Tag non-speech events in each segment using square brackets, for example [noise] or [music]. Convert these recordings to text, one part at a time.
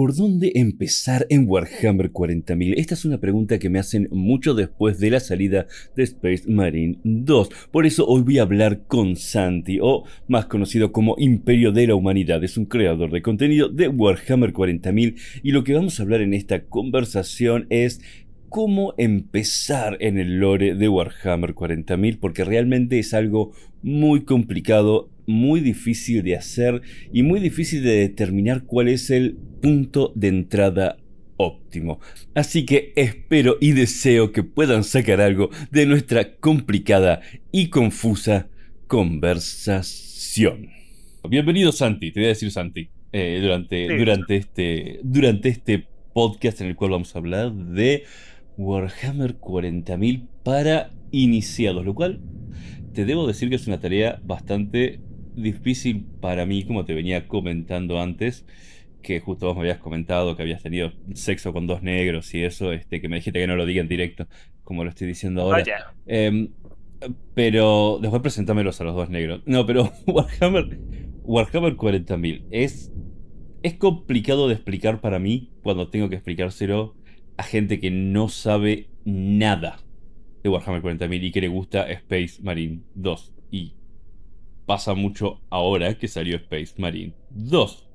¿Por dónde empezar en Warhammer 40.000? Esta es una pregunta que me hacen mucho después de la salida de Space Marine 2. Por eso hoy voy a hablar con Santi, o más conocido como Imperio de la Humanidad. Es un creador de contenido de Warhammer 40.000 y lo que vamos a hablar en esta conversación es cómo empezar en el lore de Warhammer 40.000 porque realmente es algo muy complicado muy difícil de hacer y muy difícil de determinar cuál es el punto de entrada óptimo. Así que espero y deseo que puedan sacar algo de nuestra complicada y confusa conversación. Bienvenido Santi, te voy a decir Santi, eh, durante, durante, este, durante este podcast en el cual vamos a hablar de Warhammer 40.000 para iniciados, lo cual te debo decir que es una tarea bastante difícil para mí, como te venía comentando antes, que justo vos me habías comentado que habías tenido sexo con dos negros y eso, este, que me dijiste que no lo diga en directo, como lo estoy diciendo ahora. Em, pero después presentámelos a los dos negros. No, pero [laughs] Warhammer, Warhammer 40.000 es, es complicado de explicar para mí cuando tengo que explicárselo a gente que no sabe nada de Warhammer 40.000 y que le gusta Space Marine 2 y pasa mucho ahora que salió Space Marine 2.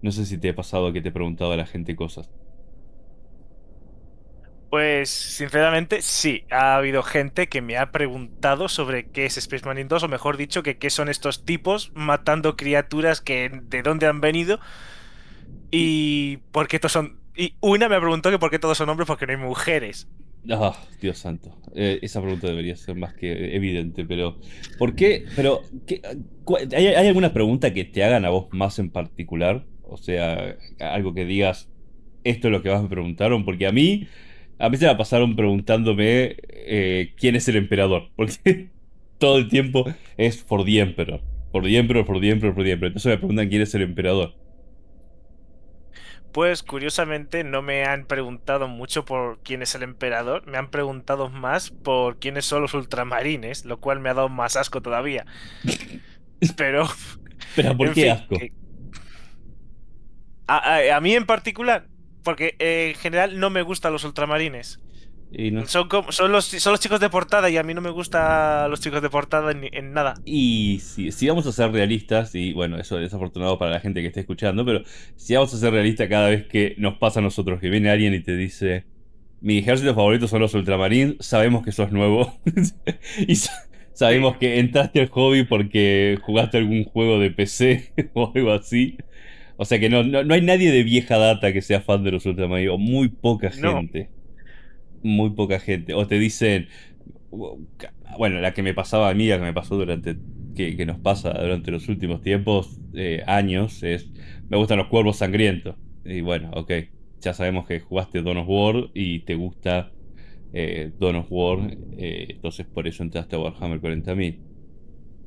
No sé si te ha pasado que te he preguntado a la gente cosas. Pues sinceramente sí, ha habido gente que me ha preguntado sobre qué es Space Marine 2 o mejor dicho que qué son estos tipos matando criaturas que de dónde han venido y por qué estos son y una me ha preguntado que por qué todos son hombres porque no hay mujeres. Ah, Dios santo. Eh, esa pregunta debería ser más que evidente, pero ¿por qué? Pero ¿hay, alguna pregunta que te hagan a vos más en particular? O sea, algo que digas, esto es lo que más me preguntaron, porque a mí, a mí se la pasaron preguntándome eh, quién es el emperador, [laughs] porque todo el tiempo es por the emperor, for the emperor, for the emperor, for the emperor. Entonces me preguntan quién es el emperador. Pues, curiosamente, no me han preguntado mucho por quién es el emperador, me han preguntado más por quiénes son los ultramarines, lo cual me ha dado más asco todavía. Pero. por qué asco? Eh, a, mí en particular, porque eh, en general no me gustan los ultramarines son, son, los, son los chicos de portada y a mí no me gustan los chicos de portada en, nada. Y si, vamos a ser realistas, y bueno, eso es afortunado para la gente que está escuchando, pero si vamos a ser realistas cada vez que nos pasa a nosotros, que viene alguien y te dice, mi ejército favorito son los ultramarines, sabemos que sos nuevo. [laughs] y sabemos que entraste al hobby porque jugaste algún juego de PC [laughs] o algo así. O sea que no, no, no, hay nadie de vieja data que sea fan de los ultramarines, o muy poca gente muy poca gente. O te dicen, bueno, la que me pasaba a mí, que me pasó durante, que, nos pasa durante los últimos tiempos, eh, años, es, me gustan los cuervos sangrientos. Y bueno, ok, ya sabemos que jugaste Dawn of War y te gusta eh, Dawn of War, eh, entonces por eso entraste a Warhammer 40.000.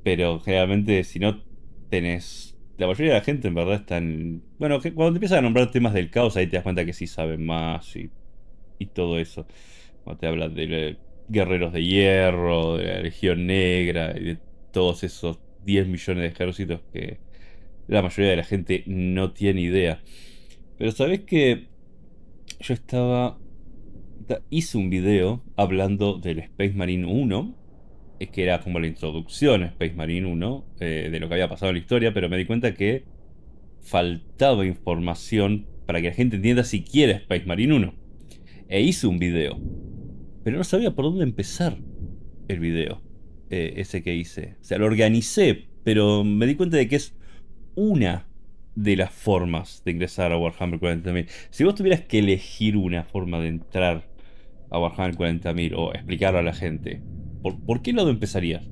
Pero generalmente si no tenés... La mayoría de la gente en verdad están... Bueno, que cuando te empiezan a nombrar temas del caos ahí te das cuenta que sí saben más y y todo eso. Cuando te hablan de, eh, guerreros de hierro, de la Legión Negra y de todos esos 10 millones de ejércitos que la mayoría de la gente no tiene idea. Pero sabes que yo estaba. Hice un video hablando del Space Marine 1, eh, que era como la introducción a Space Marine 1, eh, de lo que había pasado en la historia, pero me di cuenta que faltaba información para que la gente entienda siquiera Space Marine 1 e hice un video. Pero no sabía por dónde empezar el video, eh, ese que hice. O sea, lo organicé, pero me di cuenta de que es una de las formas de ingresar a Warhammer 40.000. Si vos tuvieras que elegir una forma de entrar a Warhammer 40.000 o explicarlo a la gente, ¿por, por qué lado empezarías?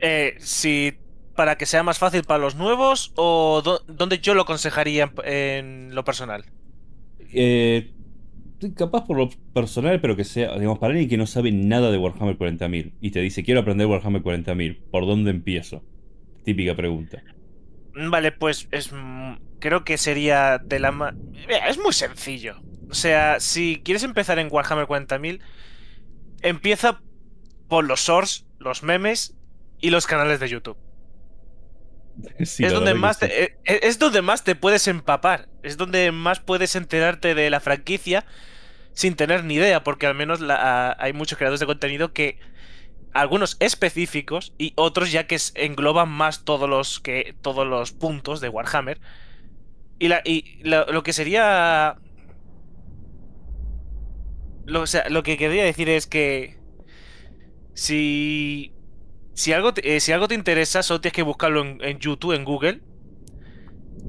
Eh, si para que sea más fácil para los nuevos o dónde yo lo aconsejaría en lo personal. Eh, capaz por lo personal, pero que sea, digamos, para alguien que no sabe nada de Warhammer 40.000 y te dice, quiero aprender Warhammer 40.000, ¿por dónde empiezo? Típica pregunta. Mm, vale, pues es, creo que sería de la... Es muy sencillo. O sea, si quieres empezar en Warhammer 40.000, empieza por los source, los memes y los canales de YouTube. [laughs] es, donde más te, eh, eh, donde más te puedes empapar, es donde más puedes enterarte de la franquicia sin tener ni idea, porque al menos hay muchos creadores de contenido que algunos específicos y otros ya que engloban más todos los que todos los puntos de Warhammer y, lo que sería lo, lo que quería decir es que si si algo, te, eh, si algo te interesa, solo tienes que buscarlo en, YouTube, en Google.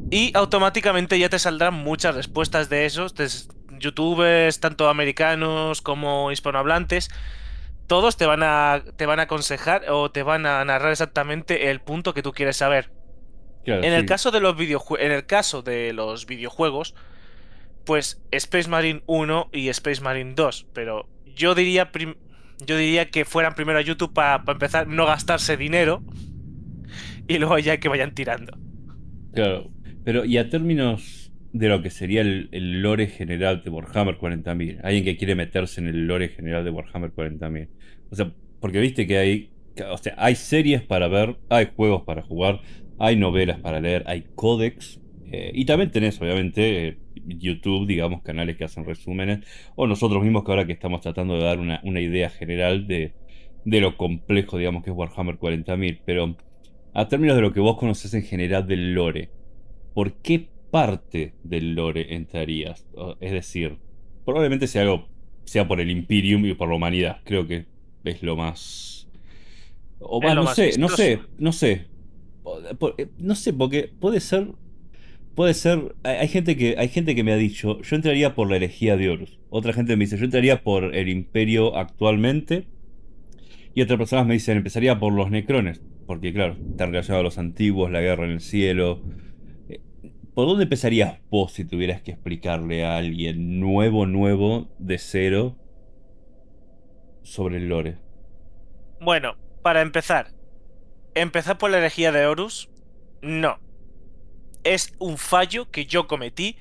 Y automáticamente ya te saldrán muchas respuestas de esos. YouTube youtubers, tanto americanos como hispanohablantes. Todos te van, a, van a aconsejar o te van a narrar exactamente el punto que tú quieres saber. en, el caso de los en el caso de los videojuegos, pues Space Marine 1 y Space Marine 2. Pero yo diría yo diría que fueran primero a YouTube para empezar empezar no gastarse dinero y luego ya que vayan tirando. Claro, pero y a términos de lo que sería el, lore general de Warhammer 40.000, alguien que quiere meterse en el lore general de Warhammer 40.000. O sea, porque viste que hay, o sea, hay series para ver, hay juegos para jugar, hay novelas para leer, hay códex, eh, y también tenés, obviamente, eh, YouTube, digamos, canales que hacen resúmenes, o nosotros mismos que ahora que estamos tratando de dar una, idea general de, lo complejo, digamos, que es Warhammer 40.000, pero a términos de lo que vos conoces en general del lore, ¿por qué parte del lore entrarías? Es decir, probablemente sea algo, sea por el Imperium y por la humanidad, creo que es lo más... O no sé, no sé, no sé. Eh, eh, no sé, porque puede ser puede ser. Hay, gente que, hay gente que me ha dicho, yo entraría por la herejía de Horus. Otra gente me dice, yo entraría por el imperio actualmente. Y otras personas me dicen, empezaría por los necrones. Porque, claro, están relacionados a los antiguos, la guerra en el cielo. Eh, ¿Por dónde empezarías vos si tuvieras que explicarle a alguien nuevo, nuevo, de cero, sobre el lore? Bueno, para empezar, ¿empezar por la herejía de Horus? No es un fallo que yo cometí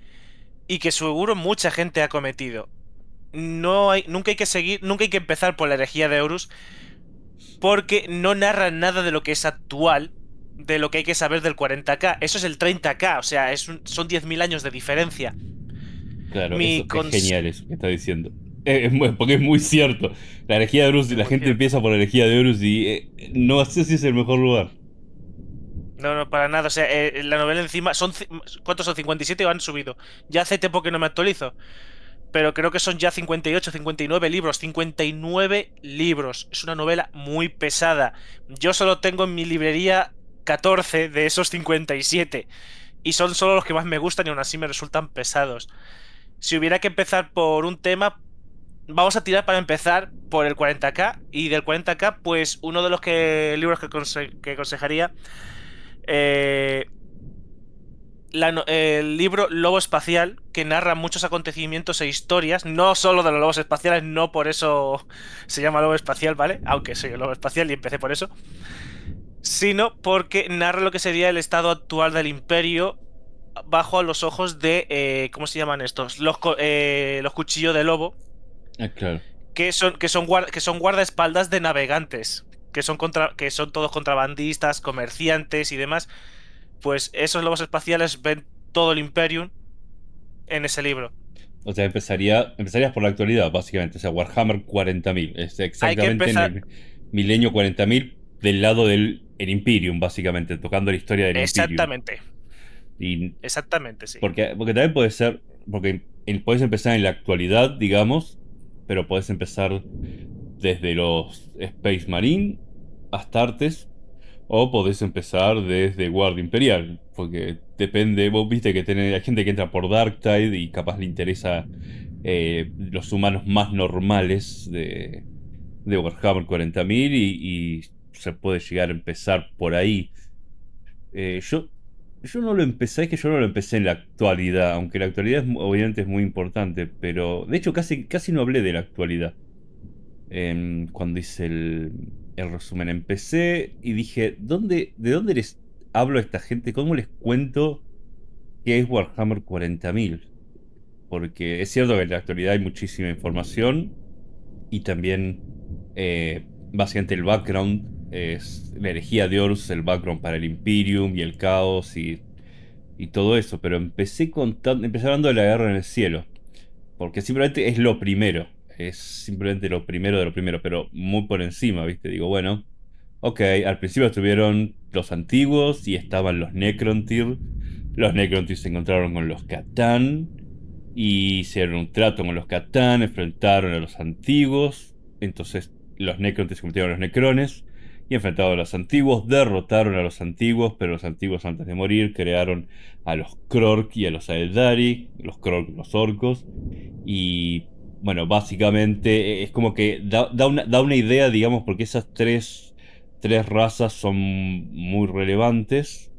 y que seguro mucha gente ha cometido. No hay, nunca hay que seguir, nunca hay que empezar por la herejía de Horus porque no narra nada de lo que es actual, de lo que hay que saber del 40K. Eso es el 30K, o sea, es son 10.000 años de diferencia. Claro, eso es genial eso que está diciendo. Eh, porque es muy cierto. La herejía de Horus, la gente empieza por la herejía de Horus y eh, no sé si es el mejor lugar. No, no, para nada. O sea, eh, eh, la novela encima. son ¿Cuántos son? 57 o han subido. Ya hace tiempo que no me actualizo. Pero creo que son ya 58, 59 libros. 59 libros. Es una novela muy pesada. Yo solo tengo en mi librería 14 de esos 57. Y son solo los que más me gustan y aún así me resultan pesados. Si hubiera que empezar por un tema, vamos a tirar para empezar por el 40k. Y del 40k, pues uno de los libros que, que aconsejaría eh, el libro Lobo Espacial, que narra muchos acontecimientos e historias, no solo de los lobos espaciales, no por eso se llama Lobo Espacial, ¿vale? Aunque soy Lobo Espacial y empecé por eso, sino porque narra lo que sería el estado actual del imperio bajo los ojos de, eh, ¿cómo se llaman estos? Los, eh, cuchillos de lobo. Ah, que son, que, son que son guardaespaldas de navegantes que son, contra, que son todos contrabandistas, comerciantes y demás, pues esos lobos espaciales ven todo el Imperium en ese libro. O sea, empezaría, empezarías por la actualidad, básicamente. O sea, Warhammer 40.000. Es exactamente en el milenio 40.000 del lado del el Imperium, básicamente, tocando la historia del Imperium. Exactamente. Exactamente, sí. Porque, porque también puede ser, porque puedes empezar en la actualidad, digamos, pero puedes empezar desde los Space Marine Astartes, o podés empezar desde Guardia Imperial, porque depende, vos viste que tenés, hay gente que entra por dark tide y capaz le interesa eh, los humanos más normales de, de Warhammer 40.000 y, se puede llegar a empezar por ahí. Eh, yo, yo no lo empecé, es que yo no lo empecé en la actualidad, aunque la actualidad obviamente es muy importante, pero de hecho casi, casi no hablé de la actualidad. Em, cuando hice el, el resumen. Empecé y dije, ¿dónde, ¿de dónde les hablo a esta gente? ¿Cómo les cuento que es Warhammer 40.000? Porque es cierto que en la actualidad hay muchísima información y también eh, básicamente el background es la herejía de ors el background para el Imperium y el caos y, y todo eso. Pero empecé, contando, empecé hablando de la guerra en el cielo, porque simplemente es lo primero es simplemente lo primero de lo primero, pero muy por encima, ¿viste? Digo, bueno, ok, al principio estuvieron los antiguos y estaban los Necrontyr. Los Necrontyr se encontraron con los Catán y hicieron un trato con los Catán, enfrentaron a los antiguos. Entonces los Necrontyr se convirtieron en los Necrones y enfrentaron a los antiguos, derrotaron a los antiguos, pero los antiguos antes de morir crearon a los Krork y a los Aeldari, los Krork, los orcos, y bueno, básicamente eh, es como que da, una, idea, digamos, porque esas tres, razas son muy relevantes.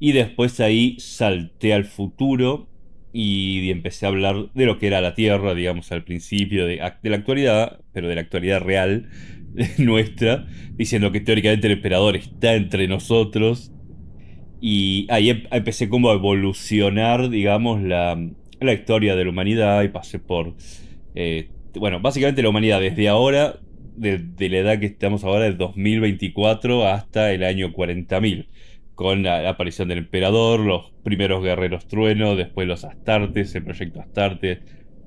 Y después ahí salté al futuro y empecé a hablar de lo que era la Tierra, digamos, al principio, de, la actualidad, pero de la actualidad real [laughs] nuestra, diciendo que teóricamente el emperador está entre nosotros. Y ahí em, empecé como a evolucionar, digamos, la historia de la humanidad y pasé por este, bueno, básicamente la humanidad desde ahora, Desde la edad que estamos ahora, del 2024 hasta el año 40.000, con la, aparición del emperador, los primeros guerreros trueno, después los astartes, el proyecto astartes,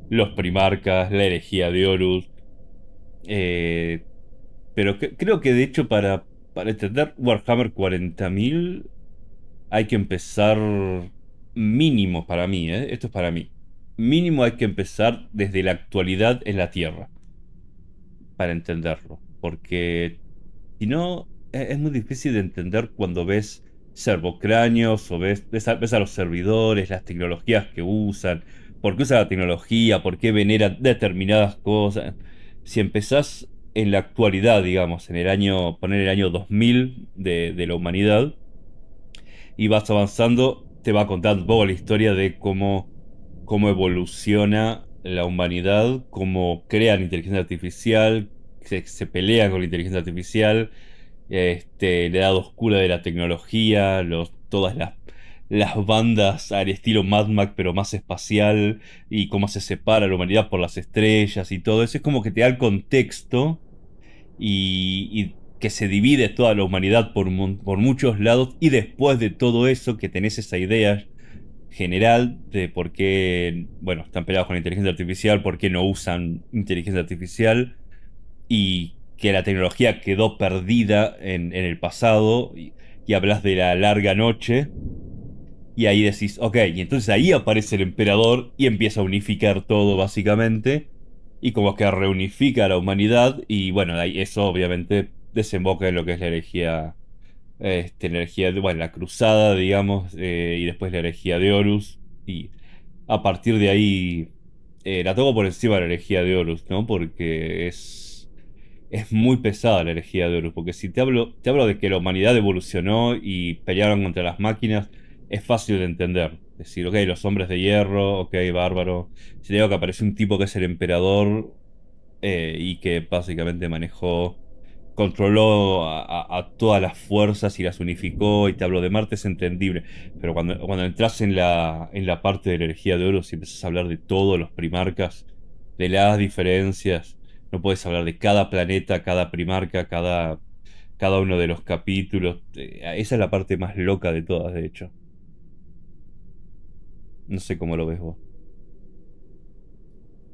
los primarcas, la herejía de Horus. Eh, pero creo que de hecho para, para entender Warhammer 40.000 hay que empezar mínimo para mí, ¿eh? esto es para mí mínimo hay que empezar desde la actualidad en la Tierra para entenderlo, porque si no, e-, es muy difícil de entender cuando ves servocráneos o ves, a, los servidores, las tecnologías que usan, por qué usan la tecnología, por qué veneran determinadas cosas. Si empezás en la actualidad, digamos, en el año, poner el año 2000 de, la humanidad, y vas avanzando, te va contar un poco la historia de cómo cómo evoluciona la humanidad, cómo crean inteligencia artificial, se, se pelean con la inteligencia artificial, este, la edad oscura de la tecnología, todas las, bandas al estilo Mad Max pero más espacial y cómo se separa la humanidad por las estrellas y todo eso. Es como que te da el contexto y, que se divide toda la humanidad por, por muchos lados y después de todo eso que tenés esa idea general de por qué, bueno, están peleados con la inteligencia artificial, por qué no usan inteligencia artificial y que la tecnología quedó perdida en, el pasado y, hablas de la larga noche y ahí decís, ok, y entonces ahí aparece el emperador y empieza a unificar todo básicamente y como que reunifica a la humanidad y bueno, ahí eso obviamente desemboca en lo que es la herejía este, la bueno, la cruzada, digamos, eh, y después la herejía de Horus. Y a partir de ahí eh, la toco por encima de la herejía de Horus, ¿no? Porque es, es muy pesada la herejía de Horus. Porque si te hablo, te hablo de que la humanidad evolucionó y pelearon contra las máquinas, es fácil de entender. Es decir, ok, los hombres de hierro, ok, bárbaro. Si te digo que aparece un tipo que es el emperador eh, y que básicamente manejó controló a, todas las fuerzas y las unificó y te habló de Marte es entendible, pero cuando, cuando entras en la, en la parte de la energía de oro y empiezas a hablar de todos los primarcas, de las diferencias, no puedes hablar de cada planeta, cada primarca, cada, cada uno de los capítulos, esa es la parte más loca de todas, de hecho. No sé cómo lo ves vos.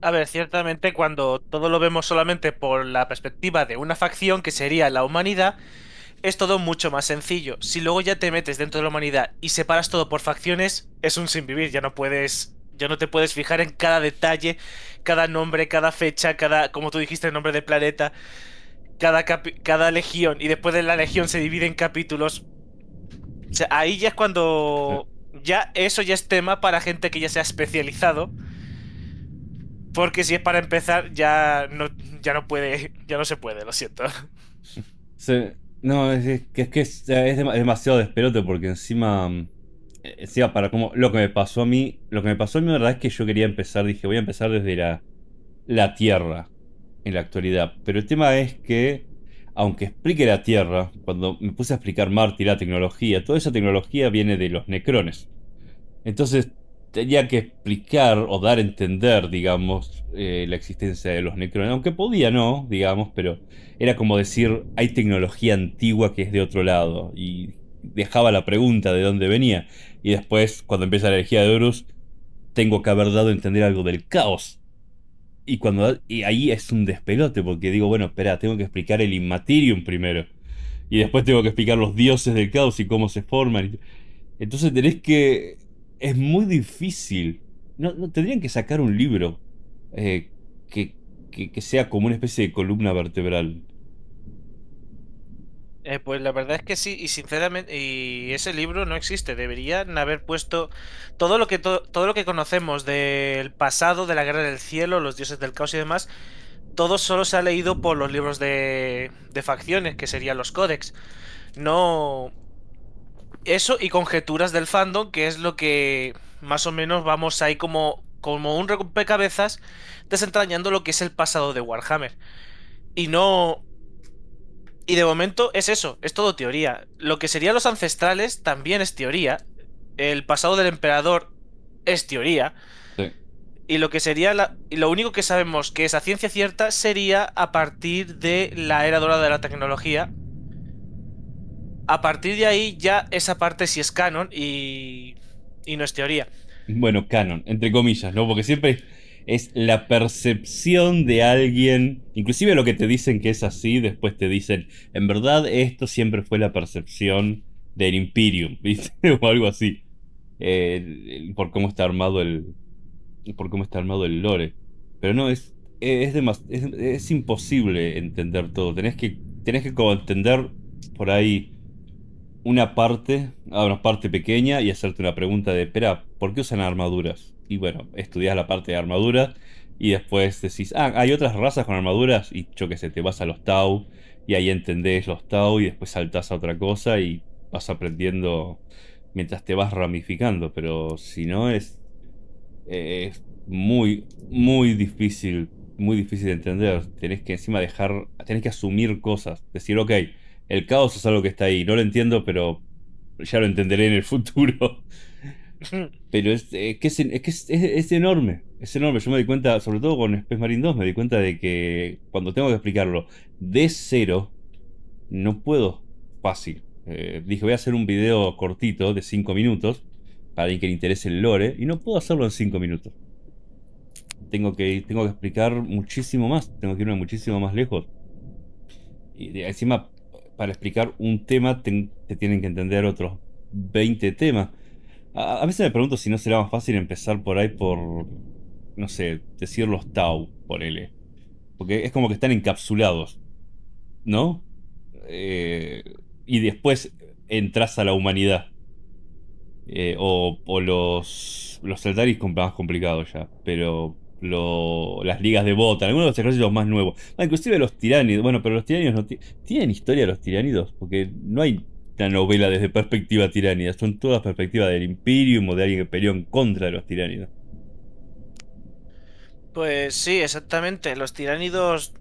A ver, ciertamente cuando todo lo vemos solamente por la perspectiva de una facción, que sería la humanidad, es todo mucho más sencillo. Si luego ya te metes dentro de la humanidad y separas todo por facciones, es un sinvivir, ya no puedes. Ya no te puedes fijar en cada detalle, cada nombre, cada fecha, cada. como tú dijiste, el nombre de planeta, cada, cada legión. Y después de la legión se divide en capítulos. O sea, ahí ya es cuando. Ya eso ya es tema para gente que ya se ha especializado porque si es para empezar, ya no, ya no puede, ya no se puede, lo siento. No, es que es, demasiado despelote porque eh, encima. para como. Lo que me pasó a mí. Lo que me pasó a mí, la verdad, es que yo quería empezar. Dije, voy a empezar desde la, la Tierra. En la actualidad. Pero el tema es que. Aunque explique la Tierra, cuando me puse a explicar Marte y la tecnología, toda esa tecnología viene de los necrones. Entonces, tenía que explicar o dar a entender, digamos, eh, la existencia de los Necrones. Aunque podía no, digamos, pero era como decir, hay tecnología antigua que es de otro lado. Y dejaba la pregunta de dónde venía. Y después, cuando empieza la energía de Horus, tengo que haber dado a entender algo del caos. Y, cuando, y ahí es un despelote, porque digo, bueno, espera, tengo que explicar el Immaterium primero. Y después tengo que explicar los dioses del caos y cómo se forman. Entonces tenés que es muy difícil. No, tendrían que sacar un libro eh, que, sea como una especie de columna vertebral. Eh, pues la verdad es que sí, y sinceramente, y ese libro no existe. Deberían haber puesto todo lo que todo lo que conocemos del pasado, de la guerra del cielo, los dioses del caos y demás. Todo solo se ha leído por los libros de, de facciones, que serían los códex. No, eso y conjeturas del fandom, que es lo que más o menos vamos ahí como, como un rompecabezas desentrañando lo que es el pasado de Warhammer. Y no... Y de momento es eso, es todo teoría. Lo que serían los ancestrales también es teoría. El pasado del emperador es teoría. Y lo que sería la... y lo único que sabemos que es a ciencia cierta sería a partir de la era dorada de la tecnología, a partir de ahí ya esa parte sí es canon y, no es teoría. Bueno, canon, entre comillas, ¿no? Porque siempre es la percepción de alguien, inclusive lo que te dicen que es así, después te dicen, en verdad esto siempre fue la percepción del Imperium, [laughs] ¿viste? o algo así. por cómo está armado el. Por cómo está armado el lore. Pero no, es. Es, es, es imposible entender todo. Tenés que, tenés que entender por ahí una parte, a ah, una parte pequeña y hacerte una pregunta de, espera, ¿por qué usan armaduras? Y bueno, estudias la parte de armaduras y después decís, ah, hay otras razas con armaduras y yo qué sé, te vas a los Tau y ahí entendés los Tau y después saltás a otra cosa y vas aprendiendo mientras te vas ramificando, pero si no es, es muy, muy difícil, muy difícil de entender. Tenés que encima dejar, tenés que asumir cosas, decir, ok, el caos es algo que está ahí. No lo entiendo, pero ya lo entenderé en el [laughs] futuro. Pero eh, es, es, enorme, es enorme. Yo me di cuenta, sobre todo con Space Marine 2, me di cuenta de que cuando tengo que explicarlo de cero, no puedo fácil. Eh, dije, voy a hacer un video cortito de 5 minutos para que le interese el lore, y no puedo hacerlo en 5 minutos. Tengo que, tengo que explicar muchísimo más, tengo que irme muchísimo más lejos. Y encima para explicar un tema te, tienen que entender otros 20 temas. A, veces me pregunto si no será más fácil empezar por ahí por, no sé, decir los tau, por L. Porque es como que están encapsulados, ¿no? Eh, y después entras a la humanidad. Eh, o, o los, los es más complicados ya, pero las ligas de bota, algunos de los ejércitos más nuevos. Ah, inclusive los tiránidos. Bueno, pero los tiránidos no tienen historia los tiránidos, porque no hay una novela desde perspectiva tiránida, son todas perspectivas del Imperium o de alguien que peleó en contra de los tiránidos. Pues sí, exactamente. Los tiránidos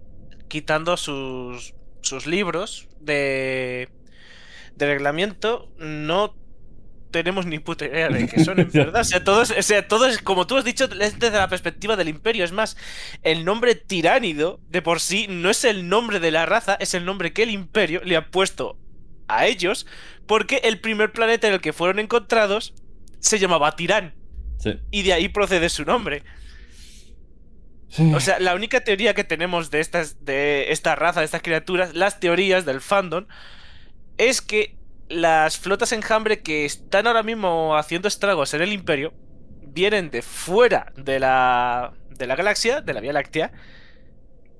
quitando sus, sus libros de, de reglamento no tenemos ni puta idea de que son, en [laughs] verdad. O sea, todos, o sea, todos, como tú has dicho, desde la perspectiva del imperio. Es más, el nombre tiránido de por sí no es el nombre de la raza, es el nombre que el imperio le ha puesto a ellos, porque el primer planeta en el que fueron encontrados se llamaba Tirán. Y de ahí procede su nombre. O sea, la única teoría que tenemos de estas, de esta raza, de estas criaturas, las teorías del fandom, es que las flotas enjambre que están ahora mismo haciendo estragos en el imperio vienen de fuera de la, de la galaxia, de la Vía Láctea,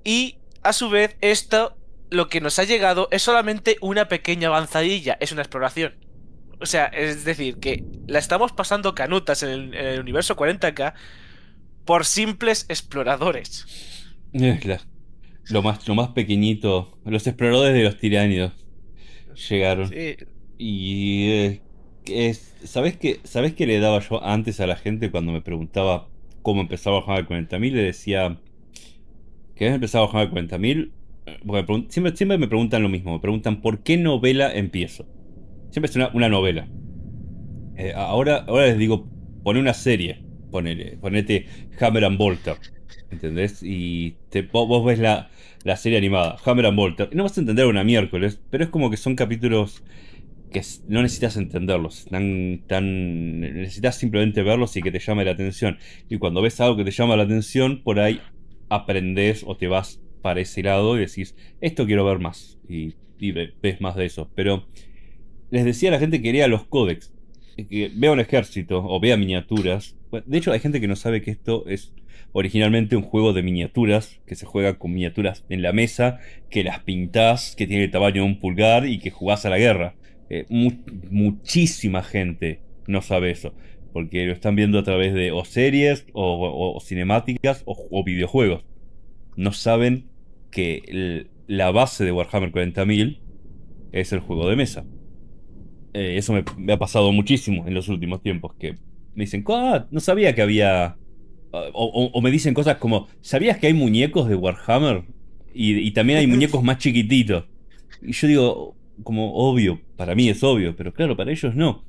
y a su vez esto, lo que nos ha llegado es solamente una pequeña avanzadilla, es una exploración. O sea, es decir, que la estamos pasando canutas en el, universo 40K por simples exploradores. Eh, lo más, lo más pequeñito, los exploradores de los tiránidos llegaron. Y eh, ¿sabes, qué, ¿sabes le daba yo antes a la gente cuando me preguntaba cómo empezaba a bajar al 40.000? Le decía, he empezado a bajar al 40.000? siempre, siempre me preguntan lo mismo, me preguntan por qué novela empiezo. Siempre es una, novela. Eh, ahora, ahora les digo, pone una serie, ponete Hammer and Bolter, ¿entendés? Y vos, ves la, la serie animada, Hammer and Bolter. No vas a entender una miércoles, pero es como que son capítulos que no necesitas entenderlos, tan, tan, necesitas simplemente verlos y que te llame la atención. Y cuando ves algo que te llama la atención, por ahí aprendes o te vas para ese lado y decís, esto quiero ver más. Y, ves más de eso. Pero les decía a la gente que los códex, eh, que vea un ejército o vea miniaturas. De hecho, hay gente que no sabe que esto es originalmente un juego de miniaturas, que se juega con miniaturas en la mesa, que las pintás, que tiene el tamaño de un pulgar y que jugás a la guerra. Eh, muchísima gente no sabe eso, porque lo están viendo a través de o series o, cinemáticas o, videojuegos. No saben que la base de Warhammer 40.000 es el juego de mesa. Eh, eso me, ha pasado muchísimo en los últimos tiempos, que me dicen, ah, no sabía que había... O, me dicen cosas como, ¿sabías que hay muñecos de Warhammer? y, y también hay muñecos más chiquititos. Y yo digo, como obvio, para mí es obvio, pero claro, para ellos no.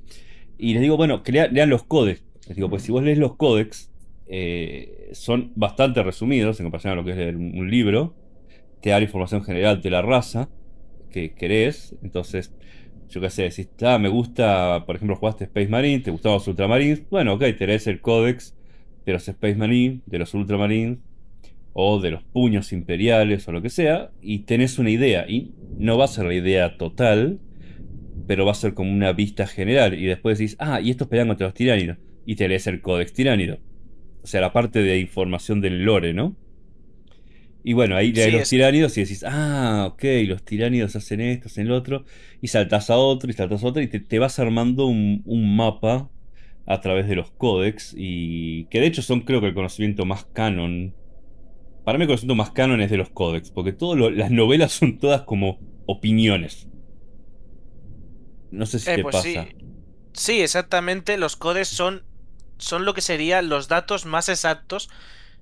Y les digo, bueno, que lean, los códex. Les digo, pues si vos lees los códex, eh, son bastante resumidos en comparación a lo que es un libro. Te da la información general de la raza que querés. Entonces, yo qué sé, si está me gusta, por ejemplo, jugaste Space Marine, te gustaban los Ultramarines, bueno, ok, te lees el códex de los Space Marine, de los Ultramarines, o de los puños imperiales o lo que sea, y tenés una idea, y no va a ser la idea total, pero va a ser como una vista general, y después decís, ah, y estos pelean contra los tiránidos, y te lees el códex tiránido, o sea, la parte de información del lore, ¿no? Y bueno, ahí lees los tiránidos y decís, ah, ok, los tiránidos hacen esto, hacen lo otro, y saltás a otro, y saltás a otro, y te, vas armando un, un mapa a través de los códex, y que de hecho son creo que el conocimiento más canon para mí el más cánones de los códex, porque todas las novelas son todas como opiniones. No sé si eh, pues pasa. Sí. exactamente. Los códex son, son lo que serían los datos más exactos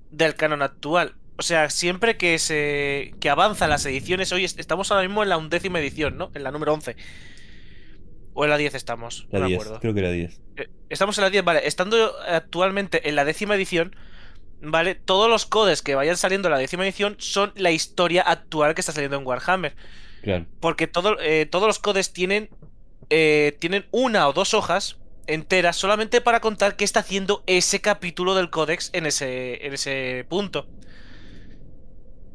del canon actual. O sea, siempre que se que avanzan las ediciones, hoy estamos ahora mismo en la undécima edición, ¿no? En la número 11. O en la 10 estamos, la acuerdo. Creo que la 10. Eh, estamos en la 10, vale. Estando actualmente en la décima edición, ¿vale? Todos los codes que vayan saliendo en la décima edición son la historia actual que está saliendo en Warhammer. Porque todo, eh, todos los codes tienen, eh, tienen una o dos hojas enteras solamente para contar qué está haciendo ese capítulo del códex en ese, en ese punto.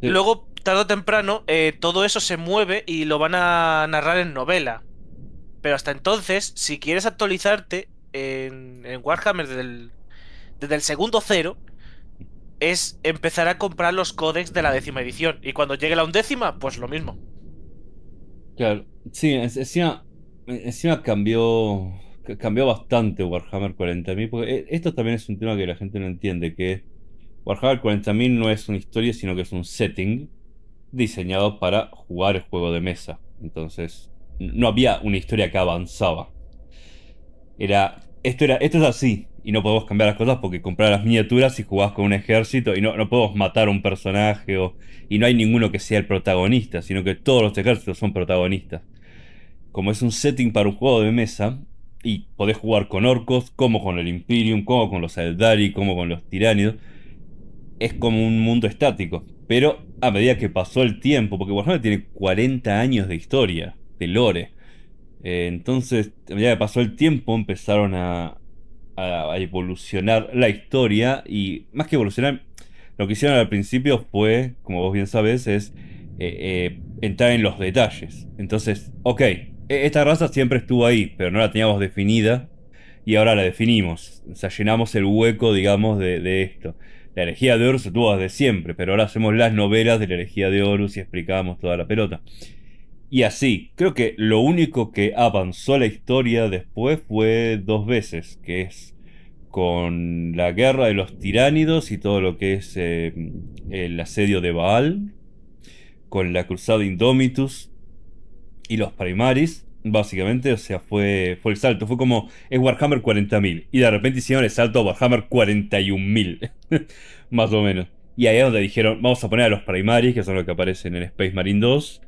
Luego, tarde o temprano, eh, todo eso se mueve y lo van a narrar en novela. Pero hasta entonces, si quieres actualizarte en, Warhammer desde desde el segundo cero, es empezar a comprar los códex de la décima edición. Y cuando llegue la undécima, pues lo mismo. Claro, sí, encima, cambió, cambió bastante Warhammer 40.000, porque eh, esto también es un tema que la gente no entiende, que Warhammer 40.000 no es una historia, sino que es un setting diseñado para jugar el juego de mesa. Entonces, no había una historia que avanzaba. Era, esto, era, esto es así, y no podemos cambiar las cosas porque comprar las miniaturas y jugás con un ejército y no, podemos matar a un personaje y no hay ninguno que sea el protagonista, sino que todos los ejércitos son protagonistas. Como es un setting para un juego de mesa y podés jugar con orcos, como con el Imperium, como con los Eldari, como con los Tiránidos, es como un mundo estático. Pero a medida que pasó el tiempo, porque Warhammer tiene 40 años de historia, de lore, eh, entonces a medida que pasó el tiempo empezaron a, a, evolucionar la historia y más que evolucionar, lo que hicieron al principio fue, como vos bien sabes es eh, eh, entrar en los detalles. Entonces, ok, e, esta raza siempre estuvo ahí, pero no la teníamos definida y ahora la definimos. O llenamos el hueco, digamos, de, de esto. La herejía de Horus estuvo desde siempre, pero ahora hacemos las novelas de la herejía de Horus y explicamos toda la pelota. Y así, creo que lo único que avanzó la historia después fue dos veces, que es con la guerra de los tiránidos y todo lo que es eh, el asedio de Baal, con la cruzada Indomitus y los Primaris, básicamente, o sea, fue, fue el salto, fue como es Warhammer 40.000 y de repente hicieron el salto a Warhammer 41.000, [laughs] más o menos. Y ahí es donde dijeron, vamos a poner a los Primaris, que son los que aparecen en Space Marine 2,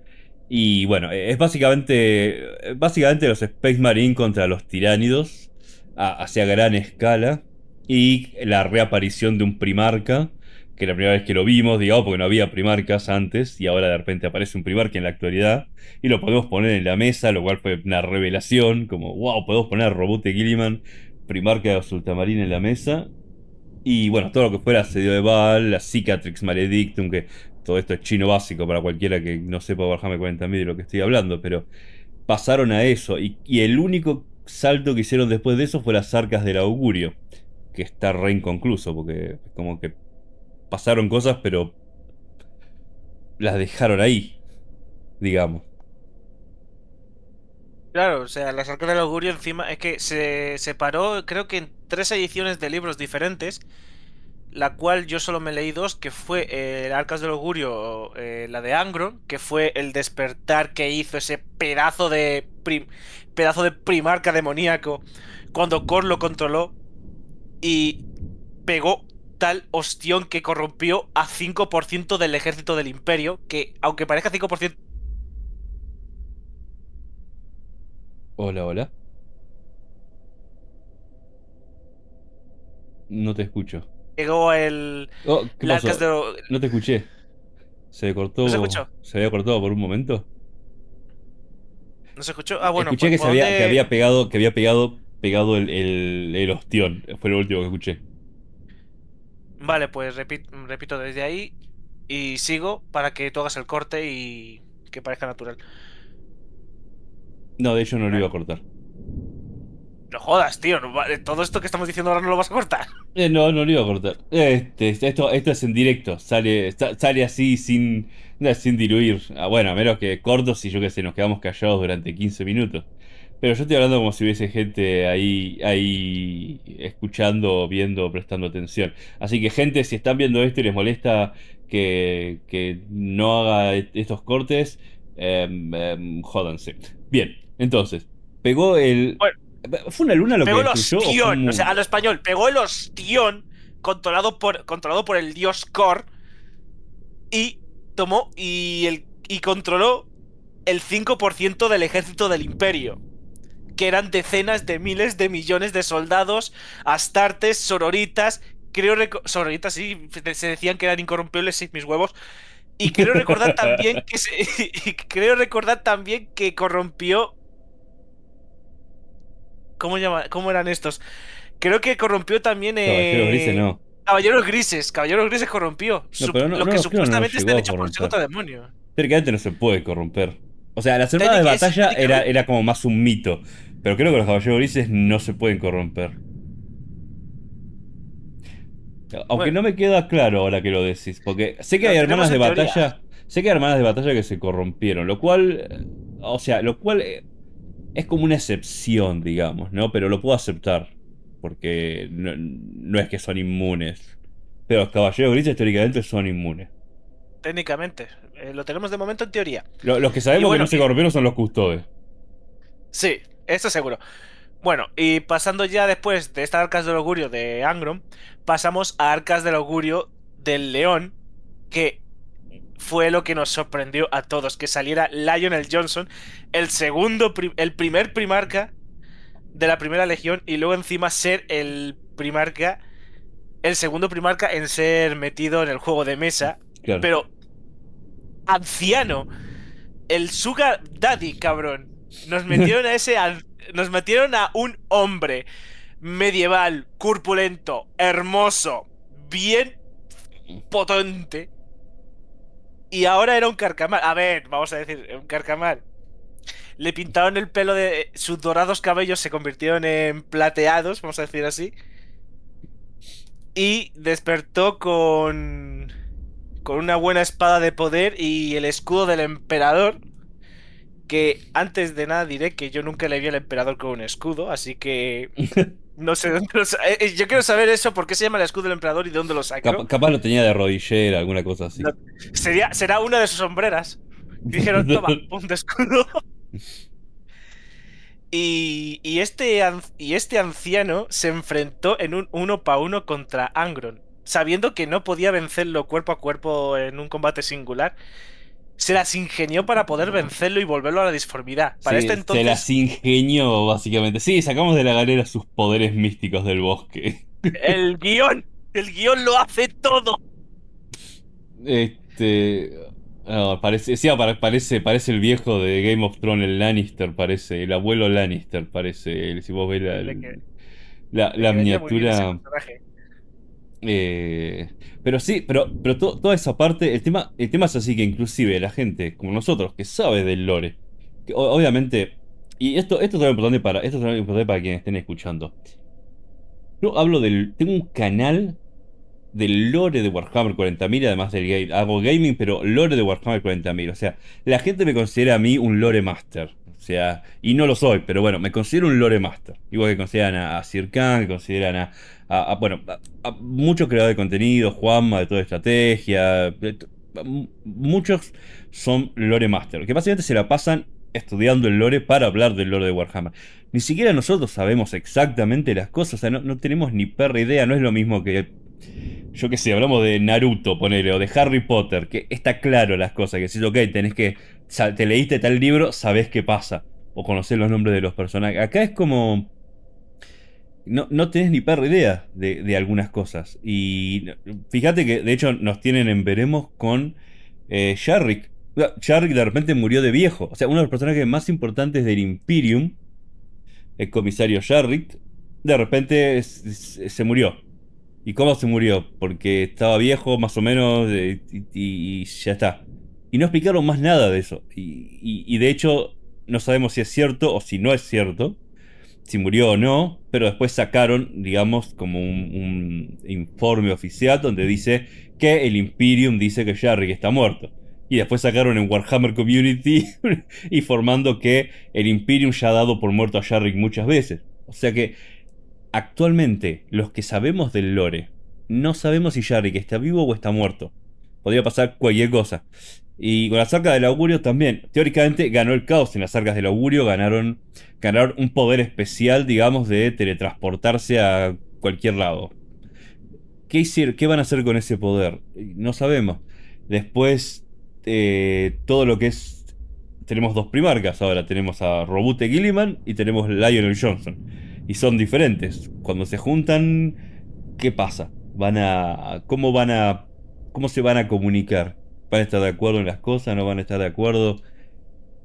y bueno, e-, es básicamente, básicamente los Space Marine contra los tiránidos, hacia gran escala, y la reaparición de un primarca, que la primera vez que lo vimos, digamos, porque no había primarcas antes, y ahora de repente aparece un primarca en la actualidad, y lo podemos poner en la mesa, lo cual fue una revelación, como, wow, podemos poner Robot de Gilliman, primarca de Ultramarines en la mesa, y bueno, todo lo que fuera dio de bal. la Cicatrix Maledictum, que todo esto es chino básico para cualquiera que no sepa Warhammer 40.000 de lo que estoy hablando, pero pasaron a eso. Y, y, el único salto que hicieron después de eso fue las arcas del augurio, que está re inconcluso, porque como que pasaron cosas, pero las dejaron ahí, digamos. Claro, o sea, las arcas del augurio encima es que se separó, creo que en tres ediciones de libros diferentes la cual yo solo me leí dos, que fue eh, el Arcas del Augurio, eh, la de Angron, que fue el despertar que hizo ese pedazo de pedazo de primarca demoníaco cuando Kor lo controló y pegó tal ostión que corrompió a 5% del ejército del imperio, que aunque parezca 5%... Hola, hola. No te escucho. Llegó el. Oh, no te escuché. Se cortó. se había cortado por un momento. ¿No se escuchó? Ah, bueno. Escuché pues, que, había, pegado, que había pegado, pegado el, el, ostión. Fue lo último que escuché. Vale, pues repito, repito desde ahí y sigo para que tú hagas el corte y que parezca natural. No, de hecho no lo iba a cortar. No jodas, tío. todo esto que estamos diciendo ahora no lo vas a cortar. Eh, no, no lo iba a cortar. Este, este esto, esto es en directo. Sale, sale así sin, sin diluir. Ah, bueno, a menos que cortos y yo que sé, nos quedamos callados durante 15 minutos. Pero yo estoy hablando como si hubiese gente ahí, ahí escuchando, viendo, prestando atención. Así que gente, si están viendo esto y les molesta que, no haga estos cortes, eh, jódanse. Bien, entonces, pegó el... Fue una luna lo pegó que Pegó el o, sea, a lo español, pegó el ostión controlado por, controlado por el dios Kor y tomó y, el, y controló el 5% del ejército del imperio, que eran decenas de miles de millones de soldados, astartes, sororitas, creo sororitas sí, se decían que eran incorrompibles, sí, mis huevos. Y creo recordar también que [laughs] y creo recordar también que corrompió ¿Cómo, eran estos? Creo que corrompió también. Eh, caballeros grises, no. Caballeros grises, Caballeros grises corrompió. Lo que supuestamente está hecho por demonio. Técnicamente no se puede corromper. O sea, las hermanas de batalla era, era como más un mito. Pero creo que los caballeros grises no se pueden corromper. Aunque no me queda claro ahora que lo decís, porque sé que hay hermanas de batalla, sé que hay hermanas de batalla que se corrompieron, lo cual, eh, o sea, lo cual eh, es como una excepción, digamos, ¿no? Pero lo puedo aceptar, porque no, es que son inmunes. Pero los caballeros grises teóricamente son inmunes. Técnicamente, eh, lo tenemos de momento en teoría. los que sabemos que no se corrompieron son los custodes. Sí, eso seguro. Bueno, y pasando ya después de estas arcas del augurio de Angrom, pasamos a arcas del augurio del león, que fue lo que nos sorprendió a todos, que saliera Lionel Johnson, el segundo, el primer primarca de la primera legión y luego encima ser el primarca, el segundo primarca en ser metido en el juego de mesa, pero anciano, el Sugar Daddy, cabrón. Nos [laughs] metieron a ese, nos metieron a un hombre medieval, corpulento, hermoso, bien potente y ahora era un carcamal. A ver, vamos a decir, un carcamal. Le pintaron el pelo de. Sus dorados cabellos se convirtieron en plateados, vamos a decir así. Y despertó con. Con una buena espada de poder y el escudo del emperador. Que antes de nada diré que yo nunca le vi al emperador con un escudo, así que. [laughs] No sé dónde [laughs] eh, eh, Yo quiero saber eso, por qué se llama el escudo del emperador y de dónde lo sacó. capaz lo tenía de rodillera, alguna cosa así. Sería, será una de sus sombreras. [laughs] dijeron, toma, un escudo. [laughs] Y, este, y este anciano se enfrentó en un uno para uno contra Angron, sabiendo que no podía vencerlo cuerpo a cuerpo en un combate singular se las ingenió para poder vencerlo y volverlo a la disformidad. Para este Se las ingenió, básicamente. Sí, sacamos de la galera sus poderes místicos del bosque. El [laughs] guión. El guión lo hace todo. Este. Ah, parece, sí, ah, parece, parece el viejo de Game of Thrones, el Lannister, parece. El abuelo Lannister, parece. Si vos ves la, la miniatura. Eh, pero sí, pero, pero toda esa parte, el tema, es así que inclusive la gente como nosotros que sabe del lore, obviamente, y esto, esto es también importante para, esto para quienes estén escuchando. Yo hablo del, tengo un canal del lore de Warhammer 40.000, además del game, hago gaming, pero lore de Warhammer 40.000, o sea, la gente me considera a mí un lore master. O sea, y no lo soy, pero bueno, me considero un lore master. Igual que consideran a, a Sir que consideran a, bueno, muchos creadores de contenido, Juanma de toda estrategia, muchos son lore master, que básicamente se la pasan estudiando el lore para hablar del lore de Warhammer. Ni siquiera nosotros sabemos exactamente las cosas, o sea, no, tenemos ni perra idea, no es lo mismo que yo qué sé, hablamos de Naruto, ponele, o de Harry Potter, que está claro las cosas, que si ok, tenés que, te leíste tal libro, sabés qué pasa, o conocés los nombres de los personajes. Acá es como, no, no tenés ni perra idea de, algunas cosas. Y fíjate que, de hecho, nos tienen en veremos con eh, Sharrick. Sharrick ah, de repente murió de viejo. O sea, uno de los personajes más importantes del Imperium, el comisario Sharrick, de repente se murió. ¿Y cómo se murió? Porque estaba viejo, más o menos, y, ya está. Y no explicaron más nada de eso. y de hecho, no sabemos si es cierto o si no es cierto si murió o no, pero después sacaron, digamos, como un, informe oficial donde dice que el Imperium dice que Jarrick está muerto. Y después sacaron en Warhammer Community [laughs] informando que el Imperium ya ha dado por muerto a Jarrick muchas veces. O sea que actualmente los que sabemos del lore no sabemos si Jarrick está vivo o está muerto. Podría pasar cualquier cosa. Y con las arcas del augurio también, teóricamente ganó el caos en las arcas del augurio, ganaron, ganaron un poder especial, digamos, de teletransportarse a cualquier lado. ¿Qué, ¿Qué van a hacer con ese poder? No sabemos. Después, eh, todo lo que es... Tenemos dos primarcas ahora, tenemos a Robute Gilliman y tenemos Lionel Johnson. Y son diferentes. Cuando se juntan, ¿qué pasa? Van a... ¿Cómo van a cómo se van a comunicar. ¿Van a estar de acuerdo en las cosas? ¿No van a estar de acuerdo?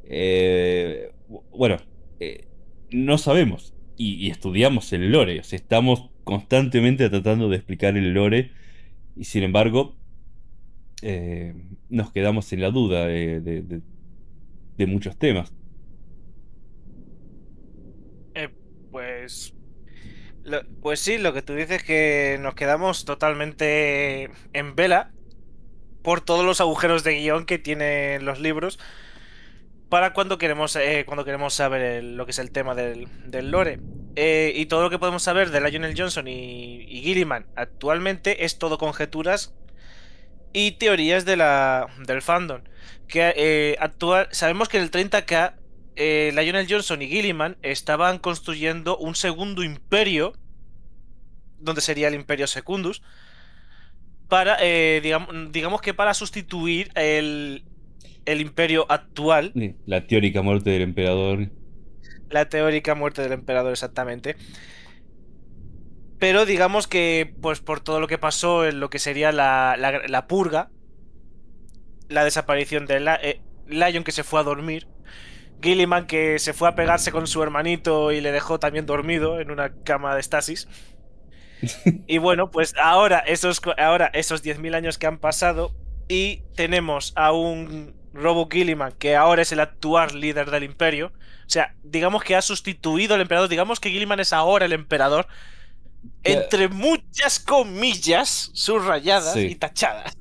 Eh, bueno, eh, no sabemos. Y, estudiamos el lore. O sea, estamos constantemente tratando de explicar el lore. Y sin embargo, eh, nos quedamos en la duda de, muchos temas. pues pues sí, lo que tú dices es que nos quedamos totalmente en vela por todos los agujeros de guión que tienen los libros para cuando queremos, eh, cuando queremos saber lo que es el tema del, lore. Eh, y todo lo que podemos saber de Lionel Johnson y, y, Gilliman actualmente es todo conjeturas y teorías de la, del fandom. Que, eh, actual, sabemos que en el 30K Lionel Johnson y Gilliman estaban construyendo un segundo imperio, donde sería el imperio Secundus, para, eh, digamos, que para sustituir el, el imperio actual. La teórica muerte del emperador. La teórica muerte del emperador, exactamente. Pero digamos que, pues por todo lo que pasó en lo que sería la, purga, la desaparición de eh, Lion que se fue a dormir, Gilliman que se fue a pegarse con su hermanito y le dejó también dormido en una cama de estasis. Y bueno, pues ahora esos, ahora esos 10.000 años que han pasado y tenemos a un Robo Gilliman, que ahora es el actual líder del imperio. O sea, digamos que ha sustituido al emperador, digamos que Gilliman es ahora el emperador. Entre muchas comillas subrayadas y tachadas.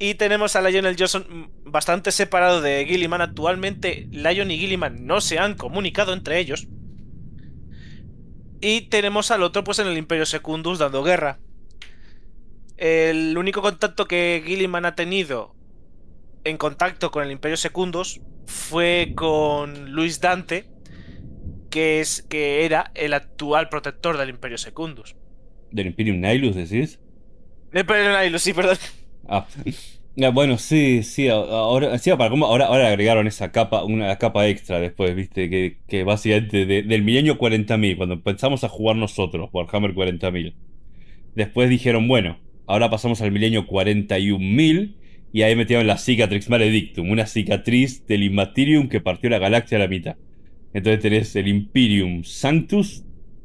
Y tenemos a Lionel Johnson bastante separado de Gilliman. Actualmente, Lion y Gilliman no se han comunicado entre ellos. Y tenemos al otro pues en el Imperio Secundus dando guerra. El único contacto que Gilliman ha tenido en contacto con el Imperio Secundus fue con Luis Dante, que, es, que era el actual protector del Imperio Secundus. ¿Del Imperium Nihilus decís? Del Imperium Nihilus, sí, perdón. Ah. Ah, bueno, sí, sí, ahora, sí, ah, ahora, agregaron esa capa, una capa extra después, viste, que, básicamente del milenio 40.000, cuando empezamos a jugar nosotros, Warhammer 40.000, después dijeron, bueno, ahora pasamos al milenio 41.000 y ahí metieron la cicatrix maledictum, una cicatriz del Immaterium que partió la galaxia a la mitad. Entonces tenés el Imperium Sanctus,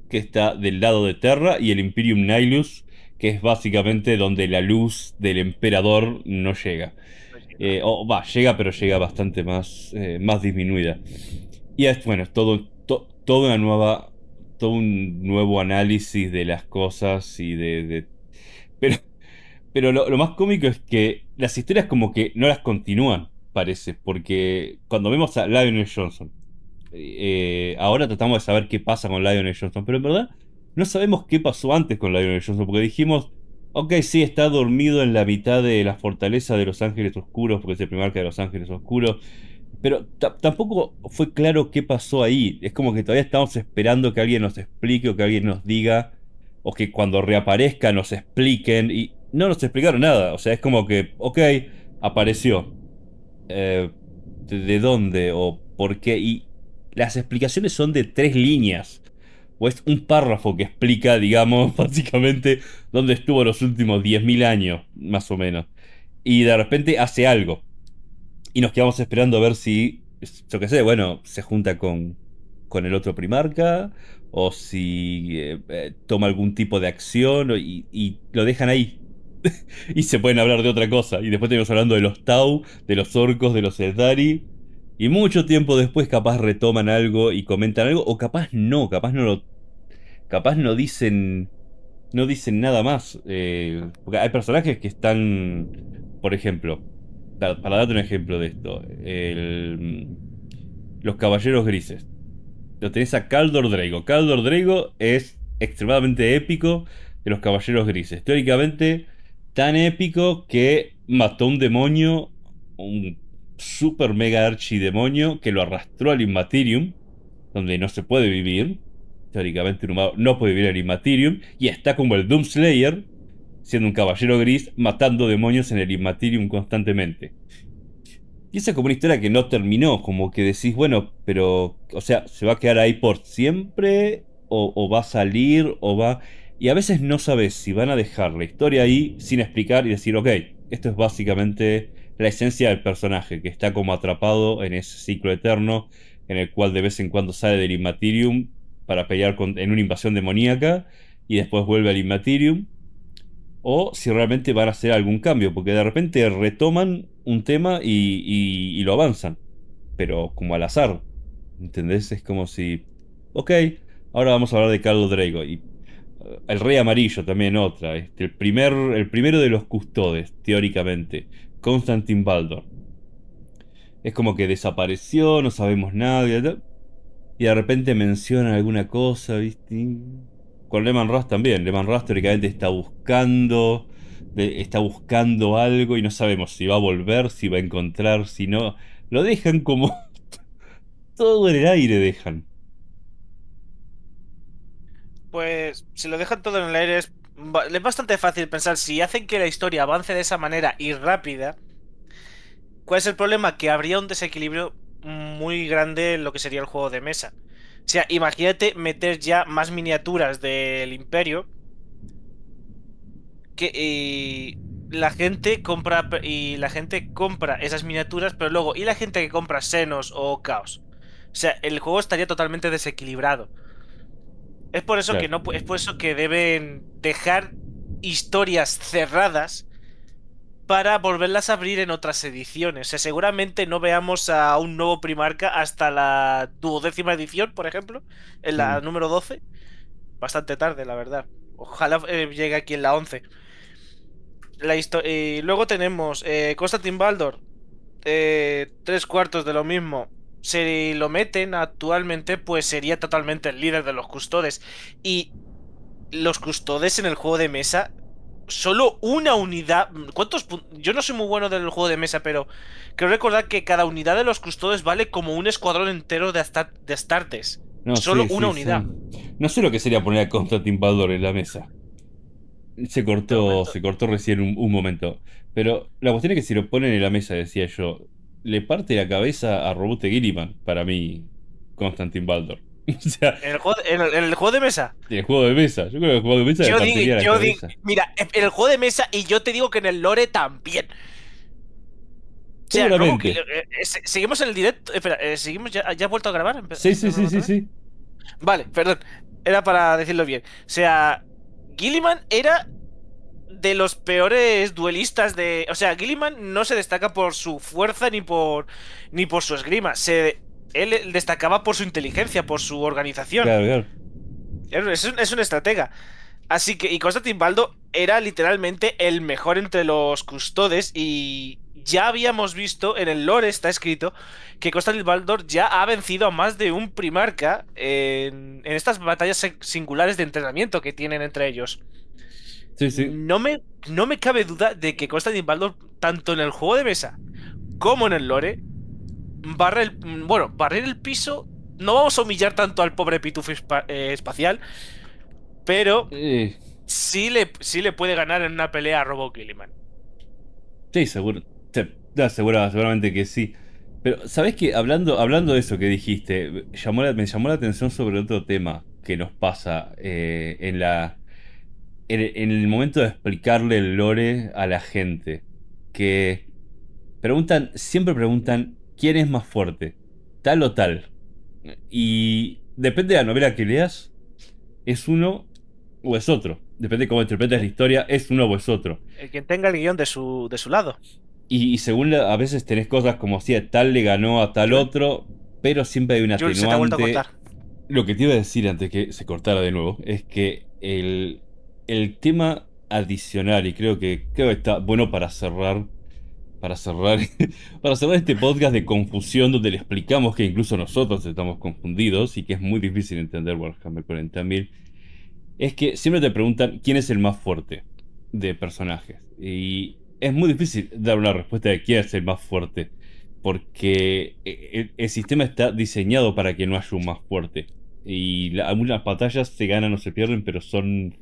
que está del lado de Terra, y el Imperium Nihilus, es básicamente donde la luz del emperador no llega. Eh, o va, llega, pero llega bastante más, eh, más disminuida. Y es, bueno, todo, una nueva, todo un nuevo análisis de las cosas y de... Pero, pero lo, más cómico es que las historias como que no las continúan, parece, porque cuando vemos a Lionel Johnson, eh, ahora tratamos de saber qué pasa con Lionel Johnson, pero en verdad no sabemos qué pasó antes con Lionel Johnson, porque dijimos, ok, sí, está dormido en la mitad de la fortaleza de Los Ángeles Oscuros, porque es el primarca de Los Ángeles Oscuros, pero tampoco fue claro qué pasó ahí. Es como que todavía estamos esperando que alguien nos explique o que alguien nos diga, o que cuando reaparezca nos expliquen, y no nos explicaron nada, o sea, es como que, ok, apareció. Eh, ¿De dónde o por qué? Y las explicaciones son de tres líneas o es un párrafo que explica, digamos, [laughs] básicamente dónde estuvo los últimos 10.000 años, más o menos. Y de repente hace algo. Y nos quedamos esperando a ver si, yo qué sé, bueno, se junta con, con el otro primarca, o si eh, eh, toma algún tipo de acción, y, lo dejan ahí. [laughs] y se pueden hablar de otra cosa. Y después tenemos hablando de los Tau, de los orcos, de los Eldari y mucho tiempo después capaz retoman algo y comentan algo, o capaz no, capaz no lo... Capaz no dicen... No dicen nada más. Eh, porque hay personajes que están... Por ejemplo, para, darte un ejemplo de esto, los Caballeros Grises. Lo tenés a Caldor Drago. Caldor Drago es extremadamente épico de los Caballeros Grises. Teóricamente, tan épico que mató un demonio, un super mega archidemonio que lo arrastró al Immaterium, donde no se puede vivir. Teóricamente un humano no puede vivir en el Immaterium. Y está como el Doomslayer, siendo un caballero gris, matando demonios en el Immaterium constantemente. Y esa es como una historia que no terminó, como que decís, bueno, pero, o sea, ¿se va a quedar ahí por siempre? ¿O, o va a salir? ¿O va...? Y a veces no sabes si van a dejar la historia ahí sin explicar y decir, ok, esto es básicamente la esencia del personaje, que está como atrapado en ese ciclo eterno en el cual de vez en cuando sale del Inmaterium... para pelear en una invasión demoníaca y después vuelve al Inmaterium... O si realmente van a hacer algún cambio, porque de repente retoman un tema y, y, lo avanzan, pero como al azar. ¿Entendés? Es como si, ok, ahora vamos a hablar de Carlos Drago. Y eh, el Rey Amarillo también otra. Este, el, primer, el primero de los custodes, teóricamente. Constantin Baldor. Es como que desapareció, no sabemos nada. Y de repente menciona alguna cosa, ¿viste? Con Lehman Ross también. Lehman Ross teóricamente está buscando. está buscando algo y no sabemos si va a volver, si va a encontrar, si no. Lo dejan como. [laughs] todo en el aire dejan. Pues si lo dejan todo en el aire es es bastante fácil pensar, si hacen que la historia avance de esa manera y rápida, ¿cuál es el problema? Que habría un desequilibrio muy grande en lo que sería el juego de mesa. O sea, imagínate meter ya más miniaturas del imperio. Que la gente compra y la gente compra esas miniaturas, pero luego, ¿y la gente que compra senos o caos? O sea, el juego estaría totalmente desequilibrado. Es por eso que no es que deben dejar historias cerradas para volverlas a abrir en otras ediciones. seguramente no veamos a un nuevo Primarca hasta la duodécima edición, por ejemplo, en la mm. número 12. Bastante tarde, la verdad. Ojalá eh, llegue aquí en la 11. luego tenemos eh, Constantin Baldor, eh, tres cuartos de lo mismo se lo meten actualmente, pues sería totalmente el líder de los custodes. Y los custodes en el juego de mesa, solo una unidad. ¿Cuántos Yo no soy muy bueno del juego de mesa, pero creo recordar que cada unidad de los custodes vale como un escuadrón entero de, de Astartes. solo una unidad. No sé lo que sería poner a Constantin Baldor en la mesa. Se cortó, se cortó recién un, un momento. Pero la cuestión es que si lo ponen en la mesa, decía yo, le parte la cabeza a Robust Gilliman, para mí, Constantin Baldor. [laughs] ¿En, el juego, juego, de mesa. En el juego de mesa. Yo creo que el juego de mesa yo, digo. Mira, en el juego de mesa, y yo te digo que en el lore también. O sea, eh, eh, seguimos en el directo. Eh, espera, seguimos ya, ¿ya has vuelto a grabar? Sí, sí, sí, sí, sí. Vale, perdón. Era para decirlo bien. O sea, Gilliman era de los peores duelistas de. O sea, Gilliman no se destaca por su fuerza ni por. ni por su esgrima. Se, él destacaba por su inteligencia, por su organización. Claro, Es, un, estratega. Así que, y Constantin Baldo era literalmente el mejor entre los custodes y ya habíamos visto, en el lore está escrito, que Constantin Baldor ya ha vencido a más de un primarca en, en estas batallas singulares de entrenamiento que tienen entre ellos. No me, no me cabe duda de que Costa Baldor, tanto en el juego de mesa como en el lore, barre el, bueno, barrer el piso. No vamos a humillar tanto al pobre Pituf eh, espacial, pero sí. le, sí le puede ganar en una pelea a Robo Killiman. Sí, seguro. seguramente que sí. Pero, ¿sabes qué? Hablando, hablando de eso que dijiste, me llamó la atención sobre otro tema que nos pasa eh, en la en, el momento de explicarle el lore a la gente, que preguntan, siempre preguntan, ¿quién es más fuerte? Tal o tal. Y depende de la novela que leas, es uno o es otro. Depende de cómo interpretes la historia, es uno o es otro. El que tenga el guión de su, de su lado. Y, según a veces tenés cosas como si tal le ganó a tal otro, pero siempre hay una atenuante. Lo que te iba a decir antes que se cortara de nuevo es que el, el tema adicional, y creo que, creo está bueno para cerrar, para cerrar, [laughs] para cerrar este podcast de confusión donde le explicamos que incluso nosotros estamos confundidos y que es muy difícil entender Warhammer 40.000, es que siempre te preguntan quién es el más fuerte de personajes. Y es muy difícil dar una respuesta de quién es el más fuerte, porque eh, el, sistema está diseñado para que no haya un más fuerte. Y algunas batallas se ganan o se pierden, pero son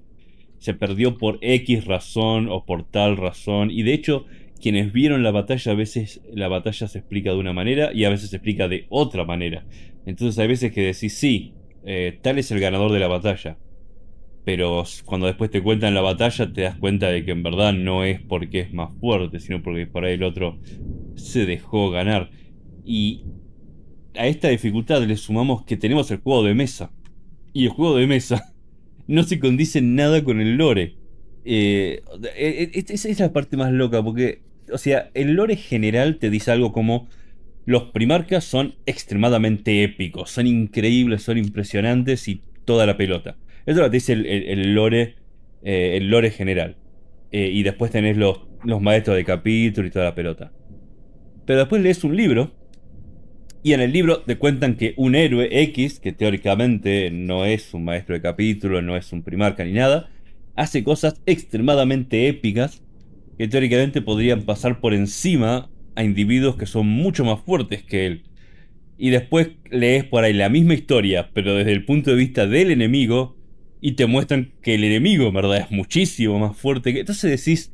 se perdió por X razón o por tal razón. Y de hecho, quienes vieron la batalla, a veces la batalla se explica de una manera y a veces se explica de otra manera. Entonces hay veces que decís, sí, eh, tal es el ganador de la batalla. Pero cuando después te cuentan la batalla te das cuenta de que en verdad no es porque es más fuerte, sino porque por ahí el otro se dejó ganar. Y a esta dificultad le sumamos que tenemos el juego de mesa. Y el juego de mesa no se condice nada con el lore. Eh, e, e, e, esa es la parte más loca, porque, o sea, el lore general te dice algo como, los primarcas son extremadamente épicos, son increíbles, son impresionantes y toda la pelota. Eso lo te dice el, lore, eh, el lore general. Eh, y después tenés los, los maestros de capítulo y toda la pelota. Pero después lees un libro y en el libro te cuentan que un héroe X, que teóricamente no es un maestro de capítulo, no es un primarca ni nada, hace cosas extremadamente épicas que teóricamente podrían pasar por encima a individuos que son mucho más fuertes que él. Y después lees por ahí la misma historia, pero desde el punto de vista del enemigo, y te muestran que el enemigo, en verdad, es muchísimo más fuerte que... Entonces decís,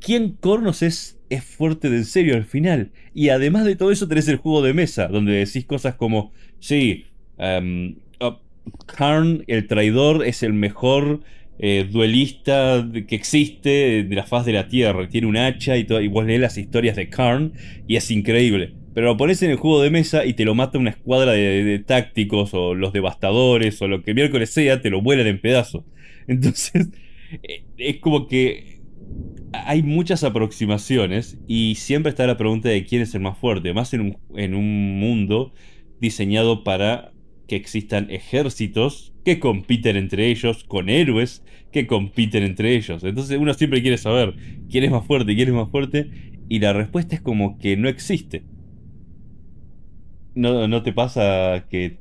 ¿quién cornos es es fuerte de en serio al final. Y además de todo eso tenés el juego de mesa, donde decís cosas como, sí, em, oh, Karn, el traidor, es el mejor eh, duelista que existe de la faz de la Tierra. Tiene un hacha y, todo, y vos lees las historias de Karn y es increíble. Pero lo pones en el juego de mesa y te lo mata una escuadra de, de tácticos o los devastadores o lo que miércoles sea, te lo vuelan en pedazos. [laughs] Entonces, eh, es como que hay muchas aproximaciones y siempre está la pregunta de quién es el más fuerte, más en un, mundo diseñado para que existan ejércitos que compiten entre ellos, con héroes que compiten entre ellos. Entonces uno siempre quiere saber quién es más fuerte, quién es más fuerte, y la respuesta es como que no existe. ¿No, te pasa que,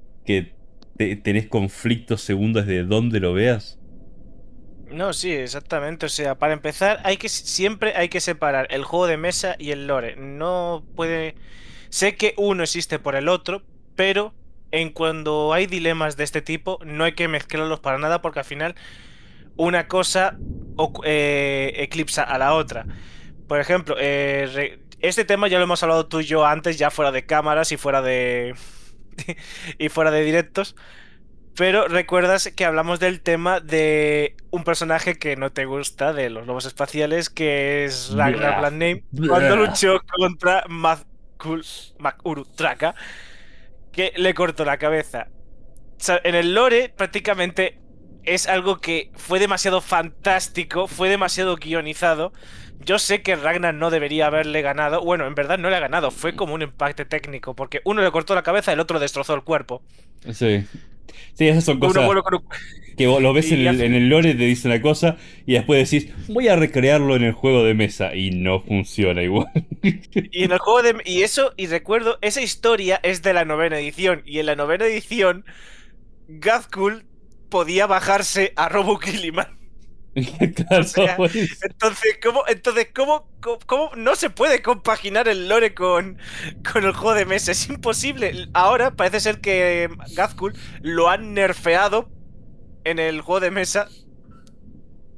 tenés conflictos segundos desde dónde lo veas? No, sí, exactamente. O sea, para empezar, hay que siempre hay que separar el juego de mesa y el lore. No puede. Sé que uno existe por el otro, pero en cuando hay dilemas de este tipo, no hay que mezclarlos para nada, porque al final una cosa eh, eclipsa a la otra. Por ejemplo, eh, este tema ya lo hemos hablado tú y yo antes, ya fuera de cámaras y fuera de. [laughs] y fuera de directos. Pero recuerdas que hablamos del tema de un personaje que no te gusta de los lobos espaciales, que es Ragnar yeah. cuando luchó contra Makuru Traka, que le cortó la cabeza. en el lore prácticamente es algo que fue demasiado fantástico, fue demasiado guionizado. Yo sé que Ragnar no debería haberle ganado. Bueno, en verdad no le ha ganado. Fue como un empate técnico, porque uno le cortó la cabeza, el otro destrozó el cuerpo. Sí. Sí, esas son cosas que lo ves [laughs] en el, en el, lore, te dice una cosa y después decís, voy a recrearlo en el juego de mesa y no funciona igual. [laughs] Y en el juego de... Y eso, y recuerdo, esa historia es de la novena edición y en la novena edición, Gazkul podía bajarse a Robo Killiman. [laughs] Pues. entonces, ¿cómo, entonces ¿cómo, cómo, no se puede compaginar el lore con, el juego de mesa? Es imposible. Ahora parece ser que em, Gazkul lo han nerfeado en el juego de mesa.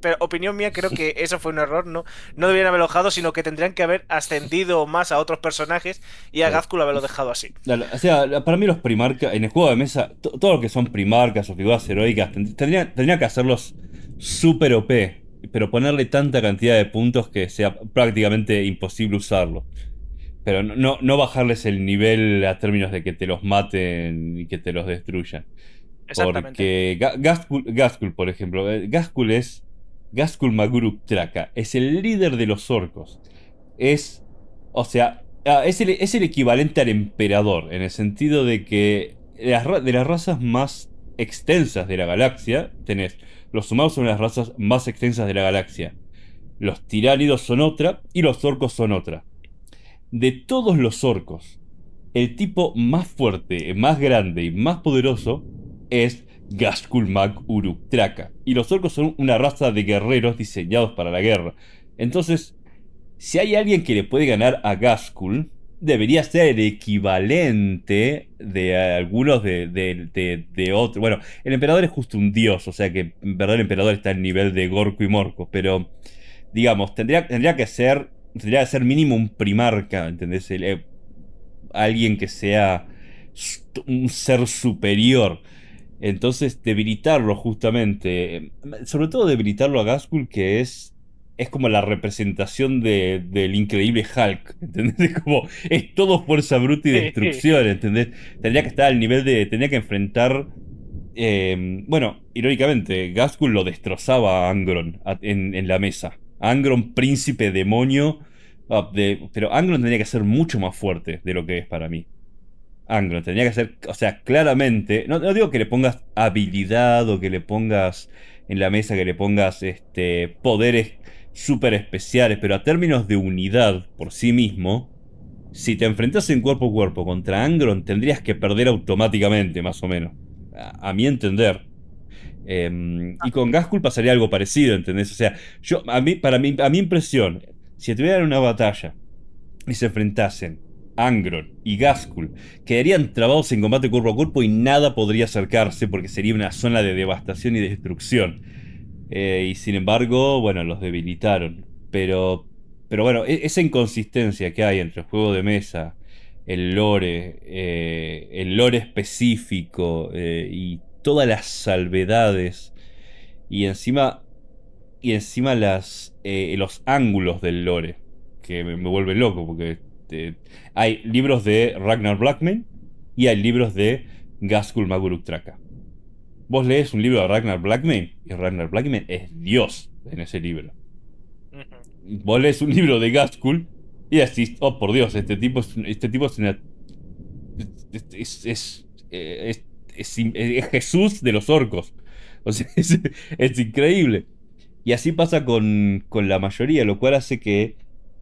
Pero opinión mía, creo que eso fue un error, ¿no? No debían haberlo dejado, sino que tendrían que haber ascendido más a otros personajes y a Gazkul haberlo dejado así. O sea, para mí los primarcas, en el juego de mesa, todo lo que son primarcas o figuras heroicas, tendrían que hacerlos super OP, pero ponerle tanta cantidad de puntos que sea prácticamente imposible usarlo. Pero no, no bajarles el nivel a términos de que te los maten y que te los destruyan. Porque Gaskul, por ejemplo, eh, Gaskul es. Gaskul Maguruk Traka es el líder de los orcos. Es. O sea, ah, es el, es el equivalente al emperador, en el sentido de que de las, de las razas más extensas de la galaxia tenés los humanos son las razas más extensas de la galaxia. Los tiránidos son otra y los orcos son otra. De todos los orcos, el tipo más fuerte, más grande y más poderoso es Gaskul Mag Uruk Traka. Y los orcos son una raza de guerreros diseñados para la guerra. Entonces, si hay alguien que le puede ganar a Gaskul debería ser el equivalente de algunos de, de, otros. Bueno, el emperador es justo un dios, o sea que en verdad el emperador está al nivel de Gorko y Morco pero digamos, tendría, tendría que ser. Tendría que ser mínimo un primarca, ¿entendés? Eh, alguien que sea un ser superior. Entonces, debilitarlo justamente. Eh, sobre todo debilitarlo a Gaskul, que es es como la representación de, del increíble Hulk, ¿entendés? [laughs] Es como, es todo fuerza bruta y destrucción, ¿entendés? Tendría que estar al nivel de, tenía que enfrentar, eh, bueno, irónicamente, Gaskull lo destrozaba a Angron en, la mesa. Angron, príncipe demonio, ah, pero Angron tenía que ser mucho más fuerte de lo que es para mí. Angron tenía que ser, o sea, claramente, no, no digo que le pongas habilidad o que le pongas en la mesa, que le pongas este, poderes súper especiales, pero a términos de unidad por sí mismo, si te enfrentas en cuerpo a cuerpo contra Angron, tendrías que perder automáticamente, más o menos. A, mi entender. Em, y con Gaskul pasaría algo parecido, ¿entendés? O sea, yo, a mí, para mí, a mi impresión, si tuvieran una batalla y se enfrentasen Angron y Gaskul, quedarían trabados en combate cuerpo a cuerpo y nada podría acercarse porque sería una zona de devastación y destrucción. Eh, y sin embargo, bueno, los debilitaron. Pero, pero bueno, e-, esa inconsistencia que hay entre el juego de mesa, el lore, eh, el lore específico eh, y todas las salvedades y encima y encima las los ángulos del lore que me, vuelve loco porque hay libros de Ragnar Blackman y hay libros de Gaskul Maguruk Vos lees un libro de Ragnar Blackman y Ragnar Blackman es Dios en ese libro. Vos lees un libro de Gaskull y decís, oh por Dios, este tipo es, este tipo eh, es Es, es, Jesús de los orcos. [laughs] O sea, es, increíble. Y así pasa con, con la mayoría, lo cual hace que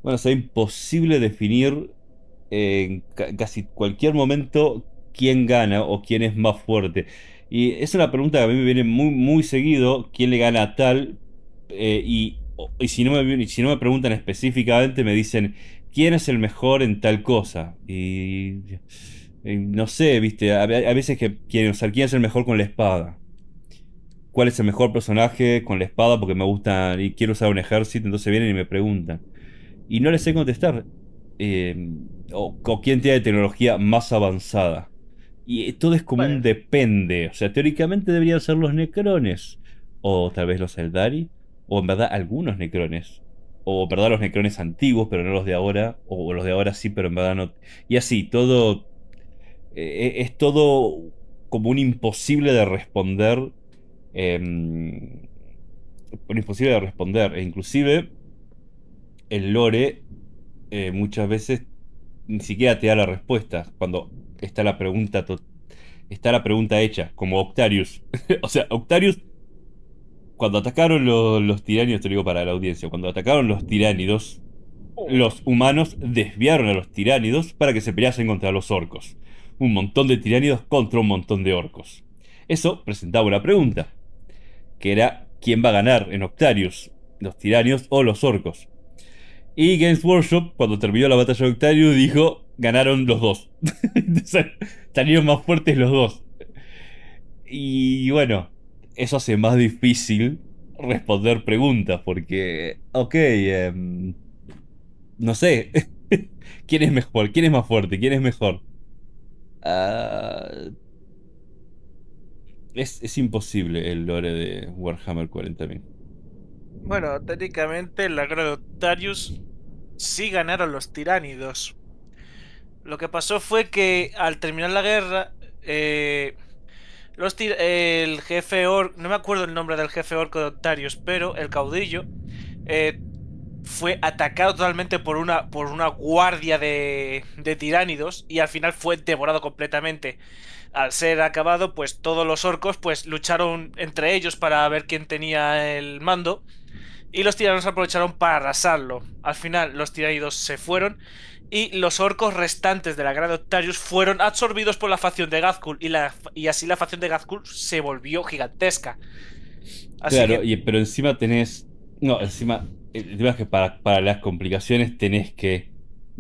bueno, sea imposible definir eh, en casi cualquier momento quién gana o quién es más fuerte. Y esa es la pregunta que a mí me viene muy, muy seguido, ¿quién le gana a tal? Eh, y, si no me, si no me preguntan específicamente, me dicen, ¿quién es el mejor en tal cosa? Y, no sé, viste, a, veces que quieren usar, ¿quién es el mejor con la espada? ¿Cuál es el mejor personaje con la espada? Porque me gusta y quiero usar un ejército, entonces vienen y me preguntan. Y no les sé contestar. Eh, quién tiene tecnología más avanzada. Y todo es como un depende. O sea, teóricamente deberían ser los necrones. O tal vez los Eldari. O en verdad algunos necrones. O en verdad los necrones antiguos, pero no los de ahora. O los de ahora sí, pero en verdad no. Y así, todo. Eh, eh, es todo como un imposible de responder. Em, un imposible de responder. E inclusive. El lore. Eh, muchas veces. Ni siquiera te da la respuesta. Cuando está la pregunta está la pregunta hecha, como Octarius. [laughs] o sea, Octarius, cuando atacaron los, los te digo para la audiencia, cuando atacaron los tiránidos, oh. los humanos desviaron a los tiránidos para que se peleasen contra los orcos. Un montón de tiránidos contra un montón de orcos. Eso presentaba una pregunta, que era ¿quién va a ganar en Octarius? ¿Los tiranios o los orcos? Y Games Workshop, cuando terminó la batalla de Octarius, dijo, ganaron los dos. [laughs] salieron más fuertes los dos. Y bueno, eso hace más difícil responder preguntas, porque, ok, em, no sé, [laughs] ¿quién es mejor? ¿Quién es más fuerte? ¿Quién es mejor? Ah, es, es imposible el lore de Warhammer 40.000. Bueno, técnicamente la Octarius sí ganaron los tiránidos. Lo que pasó fue que al terminar la guerra, eh, los el jefe orco, no me acuerdo el nombre del jefe Orco Octarius, pero el caudillo eh, fue atacado totalmente por una, por una guardia de, de tiránidos y al final fue devorado completamente. Al ser acabado, pues todos los orcos pues lucharon entre ellos para ver quién tenía el mando y los tiranos aprovecharon para arrasarlo. Al final los tiraídos se fueron y los orcos restantes de la Gran Octarius fueron absorbidos por la facción de Gazkul y, y así la facción de Gazkul se volvió gigantesca. claro, pero encima tenés... No, encima... El es que para, para las complicaciones tenés que...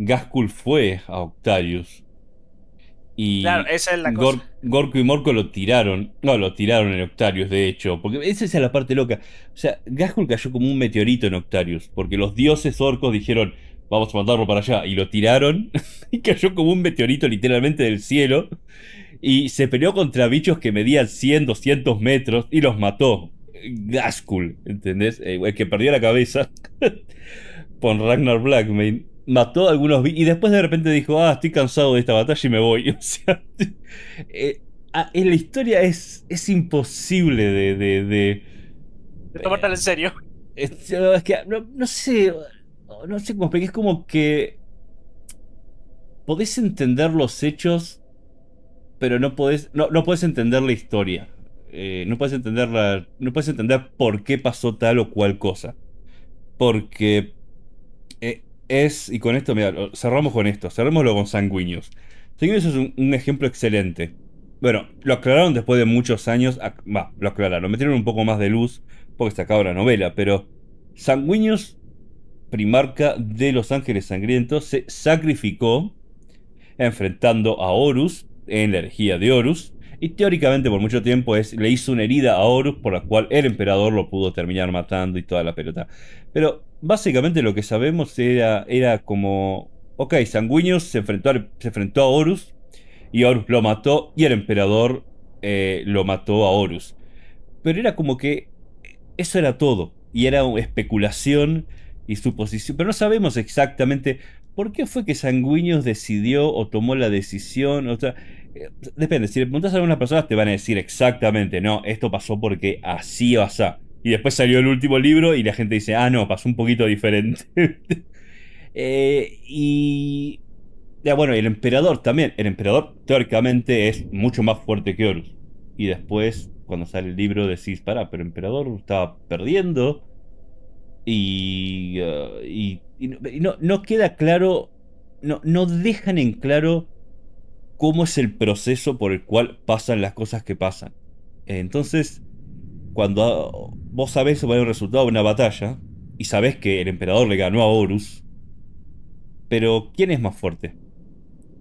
Gazkul fue a Octarius y esa es Gorko y Morco lo tiraron. No, lo tiraron en Octarius, de hecho. Porque esa es la parte loca. O sea, Gaskul cayó como un meteorito en Octarius. Porque los dioses orcos dijeron, vamos a mandarlo para allá. Y lo tiraron. [laughs] y cayó como un meteorito literalmente del cielo. Y se peleó contra bichos que medían 100, 200 metros. Y los mató. Eh, Gaskul, ¿entendés? Eh, el que perdió la cabeza. Pon [laughs] Ragnar Blackmane mató a algunos y después de repente dijo, ah, estoy cansado de esta batalla y me voy. [laughs] O sea, eh, en la historia es, es imposible de... De, de, en serio. Es, que, no, sé, no sé cómo explicar, es como que podés entender los hechos, pero no podés, no, no podés entender la historia. Eh, no podés entender la, no puedes entender por qué pasó tal o cual cosa porque eh, es, y con esto, mira, cerramos con esto, cerrémoslo con sanguíneos. Sanguíneos es un, ejemplo excelente. Bueno, lo aclararon después de muchos años, va, lo aclararon, metieron un poco más de luz porque se acaba la novela, pero sanguíneos, primarca de los ángeles sangrientos, se sacrificó enfrentando a Horus en la herejía de Horus, y teóricamente por mucho tiempo es, le hizo una herida a Horus por la cual el emperador lo pudo terminar matando y toda la pelota. Pero básicamente lo que sabemos era, era como, ok, Sanguinius se enfrentó, a, se a Horus y Horus lo mató y el emperador eh, lo mató a Horus. Pero era como que eso era todo y era especulación y suposición, pero no sabemos exactamente por qué fue que Sanguinius decidió o tomó la decisión, o sea, eh, depende, si le preguntas a algunas personas te van a decir exactamente, no, esto pasó porque así o así y después salió el último libro y la gente dice, ah, no, pasó un poquito diferente. [laughs] Eh, y... Ya, bueno, el emperador también. El emperador teóricamente es mucho más fuerte que Horus. Y después, cuando sale el libro, decís, pará, pero el emperador estaba perdiendo. Y, eh, y, no, queda claro, no, no dejan en claro cómo es el proceso por el cual pasan las cosas que pasan. Entonces, cuando ah, vos sabés sobre el resultado de una batalla y sabés que el emperador le ganó a Horus, pero ¿quién es más fuerte?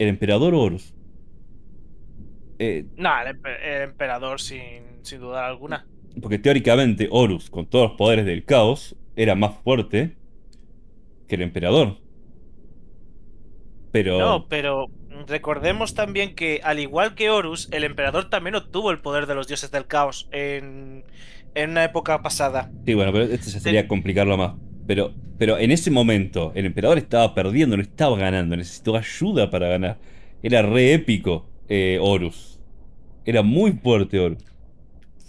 ¿El emperador o Horus? Eh, no, el, emperador sin, duda alguna. Porque teóricamente Horus, con todos los poderes del caos, era más fuerte que el emperador. Pero... No, pero, recordemos también que, al igual que Horus, el emperador también obtuvo el poder de los dioses del caos en, una época pasada. Sí, bueno, pero esto se sería complicarlo más. Pero, pero en ese momento, el emperador estaba perdiendo, no estaba ganando, necesitó ayuda para ganar. Era re épico eh, Horus. Era muy fuerte Horus.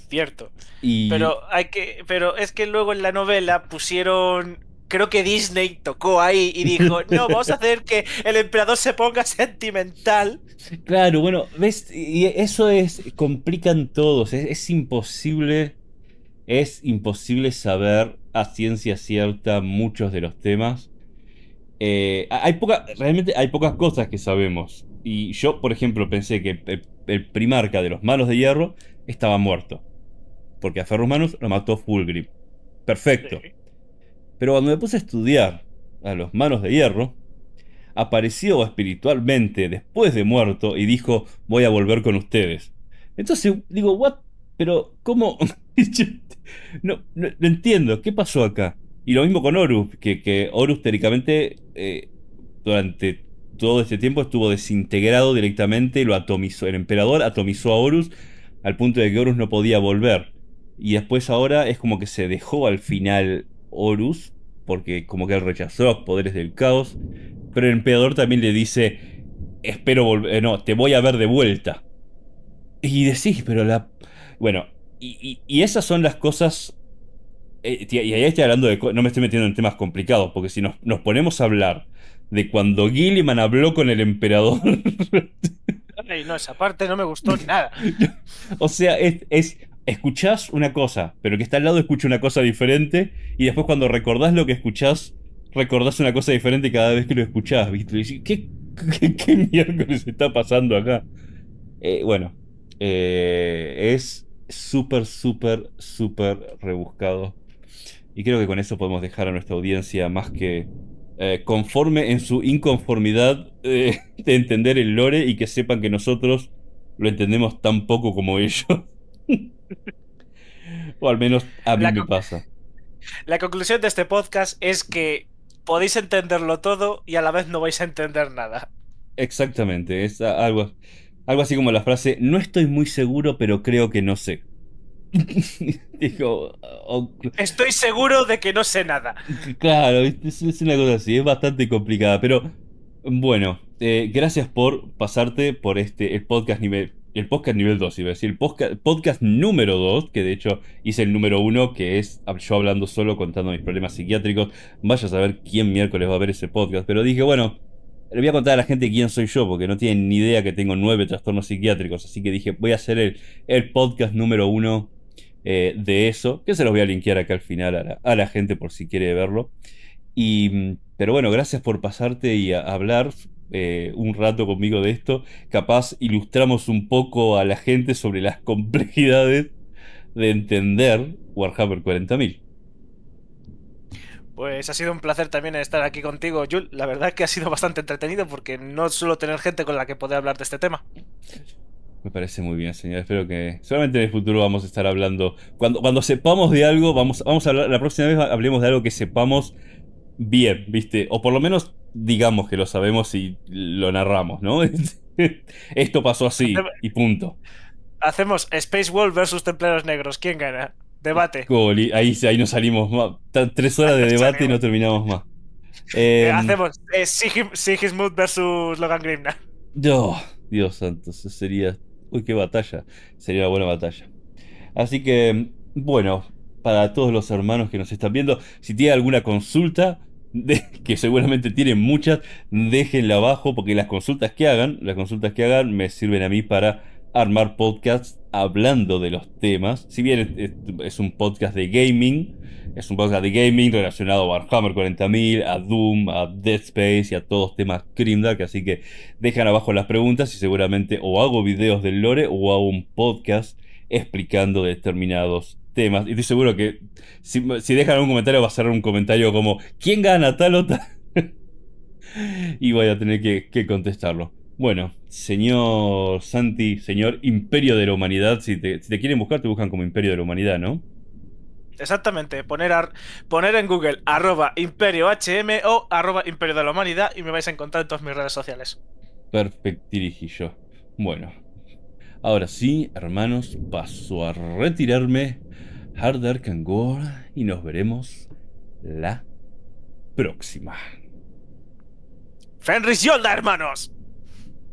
Cierto. Pero hay que. Pero es que luego en la novela pusieron creo que Disney tocó ahí y dijo, [laughs] no, vamos a hacer que el emperador se ponga sentimental. Claro, bueno, ves, y eso es, complican todos, es, imposible, es imposible saber a ciencia cierta muchos de los temas. Eh, hay poca, realmente hay pocas cosas que sabemos. Y yo, por ejemplo, pensé que el, primarca de los malos de hierro estaba muerto. Porque a Ferrus lo mató Fulgrim. Perfecto. Pero cuando me puse a estudiar a los manos de hierro, apareció espiritualmente después de muerto y dijo, voy a volver con ustedes. Entonces digo, what? Pero ¿cómo? [laughs] no, entiendo, ¿qué pasó acá? Y lo mismo con Horus, que, Horus teóricamente eh, durante todo este tiempo estuvo desintegrado directamente, lo atomizó, el emperador atomizó a Horus al punto de que Horus no podía volver. Y después ahora es como que se dejó al final Horus, porque como que él rechazó los poderes del caos, pero el emperador también le dice, espero volver, eh, no, te voy a ver de vuelta. Y decís, pero la... Bueno, y, esas son las cosas... Eh, y ahí estoy hablando de... No me estoy metiendo en temas complicados, porque si nos, nos ponemos a hablar de cuando Gilliman habló con el emperador... [laughs] no, esa parte no me gustó nada. [laughs] o sea, es escuchás una cosa, pero que está al lado escucha una cosa diferente, y después cuando recordás lo que escuchás, recordás una cosa diferente cada vez que lo escuchás, ¿viste? Y ¿qué, [laughs] qué, miércoles está pasando acá? Eh, bueno, eh, es súper, súper, súper rebuscado. Y creo que con eso podemos dejar a nuestra audiencia más que eh, conforme en su inconformidad [laughs] de entender el lore y que sepan que nosotros lo entendemos tan poco como ellos. [laughs] o al menos a mí me pasa. La conclusión de este podcast es que podéis entenderlo todo y a la vez no vais a entender nada. Exactamente, es algo, algo así como la frase, no estoy muy seguro, pero creo que no sé. [laughs] Dijo, estoy seguro de que no sé nada. Claro, es, una cosa así, es bastante complicada, pero bueno, eh, gracias por pasarte por este podcast nivel el podcast nivel 2, iba a decir, podcast, podcast número 2, que de hecho hice el número 1, que es yo hablando solo, contando mis problemas psiquiátricos. Vaya a saber quién miércoles va a ver ese podcast, pero dije, bueno, le voy a contar a la gente quién soy yo, porque no tienen ni idea que tengo nueve trastornos psiquiátricos, así que dije, voy a hacer el, podcast número 1 eh, de eso, que se los voy a linkear acá al final a la, gente por si quiere verlo. Y, mm, pero bueno, gracias por pasarte y hablar eh, un rato conmigo de esto, capaz ilustramos un poco a la gente sobre las [laughs] complejidades de entender Warhammer 40.000. Pues ha sido un placer también estar aquí contigo, Jul. La verdad que ha sido bastante entretenido porque no suelo tener gente con la que poder hablar de este tema. Me parece muy bien, señor. Espero que solamente en el futuro vamos a estar hablando. Cuando, cuando sepamos de algo, vamos, vamos a hablar. La próxima vez hablemos de algo que sepamos bien, ¿viste? O por lo menos digamos que lo sabemos y lo narramos, ¿no? [laughs] Esto pasó así y punto. Hacemos Space Wolf versus Templarios Negros. ¿Quién gana? Debate. ahí, ahí nos salimos más. Tres horas de [laughs] debate y no terminamos más. [laughs] Eh, em, hacemos eh, versus Logan Grimna. Dios santo, sería. Uy, qué batalla. Sería una buena batalla. Así que, bueno, para todos los hermanos que nos están viendo, si tienen alguna consulta, [laughs] que seguramente tienen muchas, déjenla abajo porque las consultas que hagan, las consultas que hagan me sirven a mí para armar podcasts hablando de los temas. Si bien es, un podcast de gaming, es un podcast de gaming relacionado a Warhammer 40.000, a Doom, a Dead Space y a todos temas Crimdark, así que dejan abajo las preguntas y seguramente o hago videos del lore o hago un podcast explicando determinados temas. Y estoy seguro que si, dejan algún comentario va a ser un comentario como ¿Quién gana tal o tal? [laughs] y voy a tener que, contestarlo. Bueno, señor Santi, señor Imperio de la Humanidad, si te, quieren buscar, te buscan como Imperio de la Humanidad, ¿no? Exactamente, poner, poner en Google arroba imperio HM o arroba imperio de la humanidad y me vais a encontrar en todas mis redes sociales. Perfecto, yo Bueno, ahora sí, hermanos, paso a retirarme Harder Can y nos veremos la próxima. Fenris Yolda, hermanos.